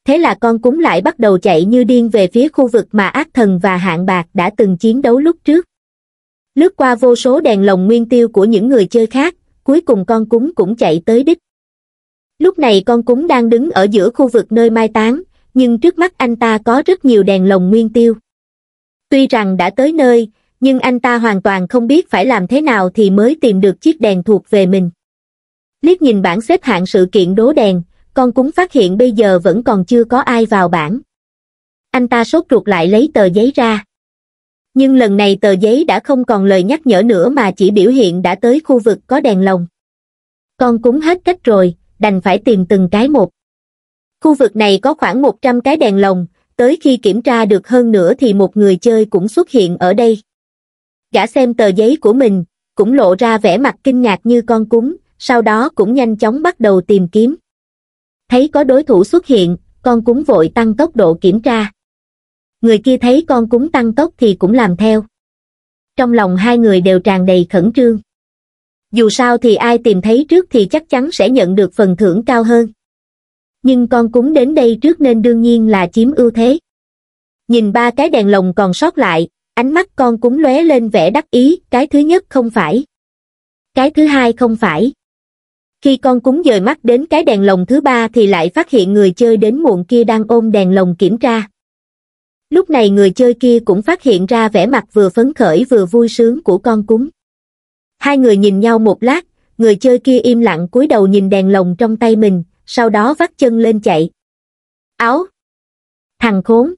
thế là con cúng lại bắt đầu chạy như điên về phía khu vực mà ác thần và hạng bạc đã từng chiến đấu lúc trước. Lướt qua vô số đèn lồng nguyên tiêu của những người chơi khác, cuối cùng con cúng cũng chạy tới đích. Lúc này con cúng đang đứng ở giữa khu vực nơi mai táng, nhưng trước mắt anh ta có rất nhiều đèn lồng nguyên tiêu. Tuy rằng đã tới nơi, nhưng anh ta hoàn toàn không biết phải làm thế nào thì mới tìm được chiếc đèn thuộc về mình. Liếc nhìn bảng xếp hạng sự kiện đố đèn, con cúng phát hiện bây giờ vẫn còn chưa có ai vào bản. Anh ta sốt ruột lại lấy tờ giấy ra. Nhưng lần này tờ giấy đã không còn lời nhắc nhở nữa mà chỉ biểu hiện đã tới khu vực có đèn lồng. Con cúng hết cách rồi, đành phải tìm từng cái một. Khu vực này có khoảng 100 cái đèn lồng, tới khi kiểm tra được hơn nữa thì một người chơi cũng xuất hiện ở đây. Gã xem tờ giấy của mình, cũng lộ ra vẻ mặt kinh ngạc như con cúng, sau đó cũng nhanh chóng bắt đầu tìm kiếm thấy có đối thủ xuất hiện con cúng vội tăng tốc độ kiểm tra người kia thấy con cúng tăng tốc thì cũng làm theo trong lòng hai người đều tràn đầy khẩn trương dù sao thì ai tìm thấy trước thì chắc chắn sẽ nhận được phần thưởng cao hơn nhưng con cúng đến đây trước nên đương nhiên là chiếm ưu thế nhìn ba cái đèn lồng còn sót lại ánh mắt con cúng lóe lên vẻ đắc ý cái thứ nhất không phải cái thứ hai không phải khi con cúng dời mắt đến cái đèn lồng thứ ba thì lại phát hiện người chơi đến muộn kia đang ôm đèn lồng kiểm tra. Lúc này người chơi kia cũng phát hiện ra vẻ mặt vừa phấn khởi vừa vui sướng của con cúng. Hai người nhìn nhau một lát, người chơi kia im lặng cúi đầu nhìn đèn lồng trong tay mình, sau đó vắt chân lên chạy. Áo! Thằng khốn!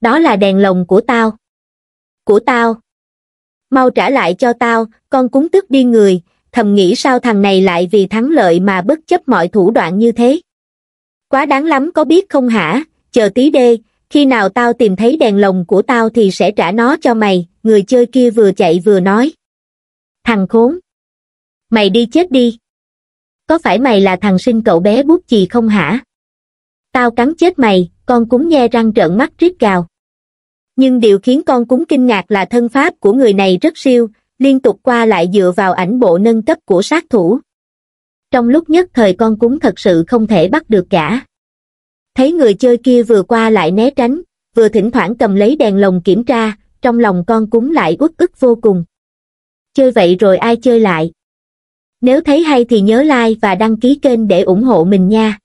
Đó là đèn lồng của tao! Của tao! Mau trả lại cho tao, con cúng tức đi người, thầm nghĩ sao thằng này lại vì thắng lợi mà bất chấp mọi thủ đoạn như thế quá đáng lắm có biết không hả chờ tí đê khi nào tao tìm thấy đèn lồng của tao thì sẽ trả nó cho mày người chơi kia vừa chạy vừa nói thằng khốn mày đi chết đi có phải mày là thằng sinh cậu bé bút chì không hả tao cắn chết mày con cúng nghe răng trợn mắt rít gào nhưng điều khiến con cúng kinh ngạc là thân pháp của người này rất siêu liên tục qua lại dựa vào ảnh bộ nâng cấp của sát thủ. Trong lúc nhất thời con cúng thật sự không thể bắt được cả. Thấy người chơi kia vừa qua lại né tránh, vừa thỉnh thoảng cầm lấy đèn lồng kiểm tra, trong lòng con cúng lại uất ức vô cùng. Chơi vậy rồi ai chơi lại? Nếu thấy hay thì nhớ like và đăng ký kênh để ủng hộ mình nha.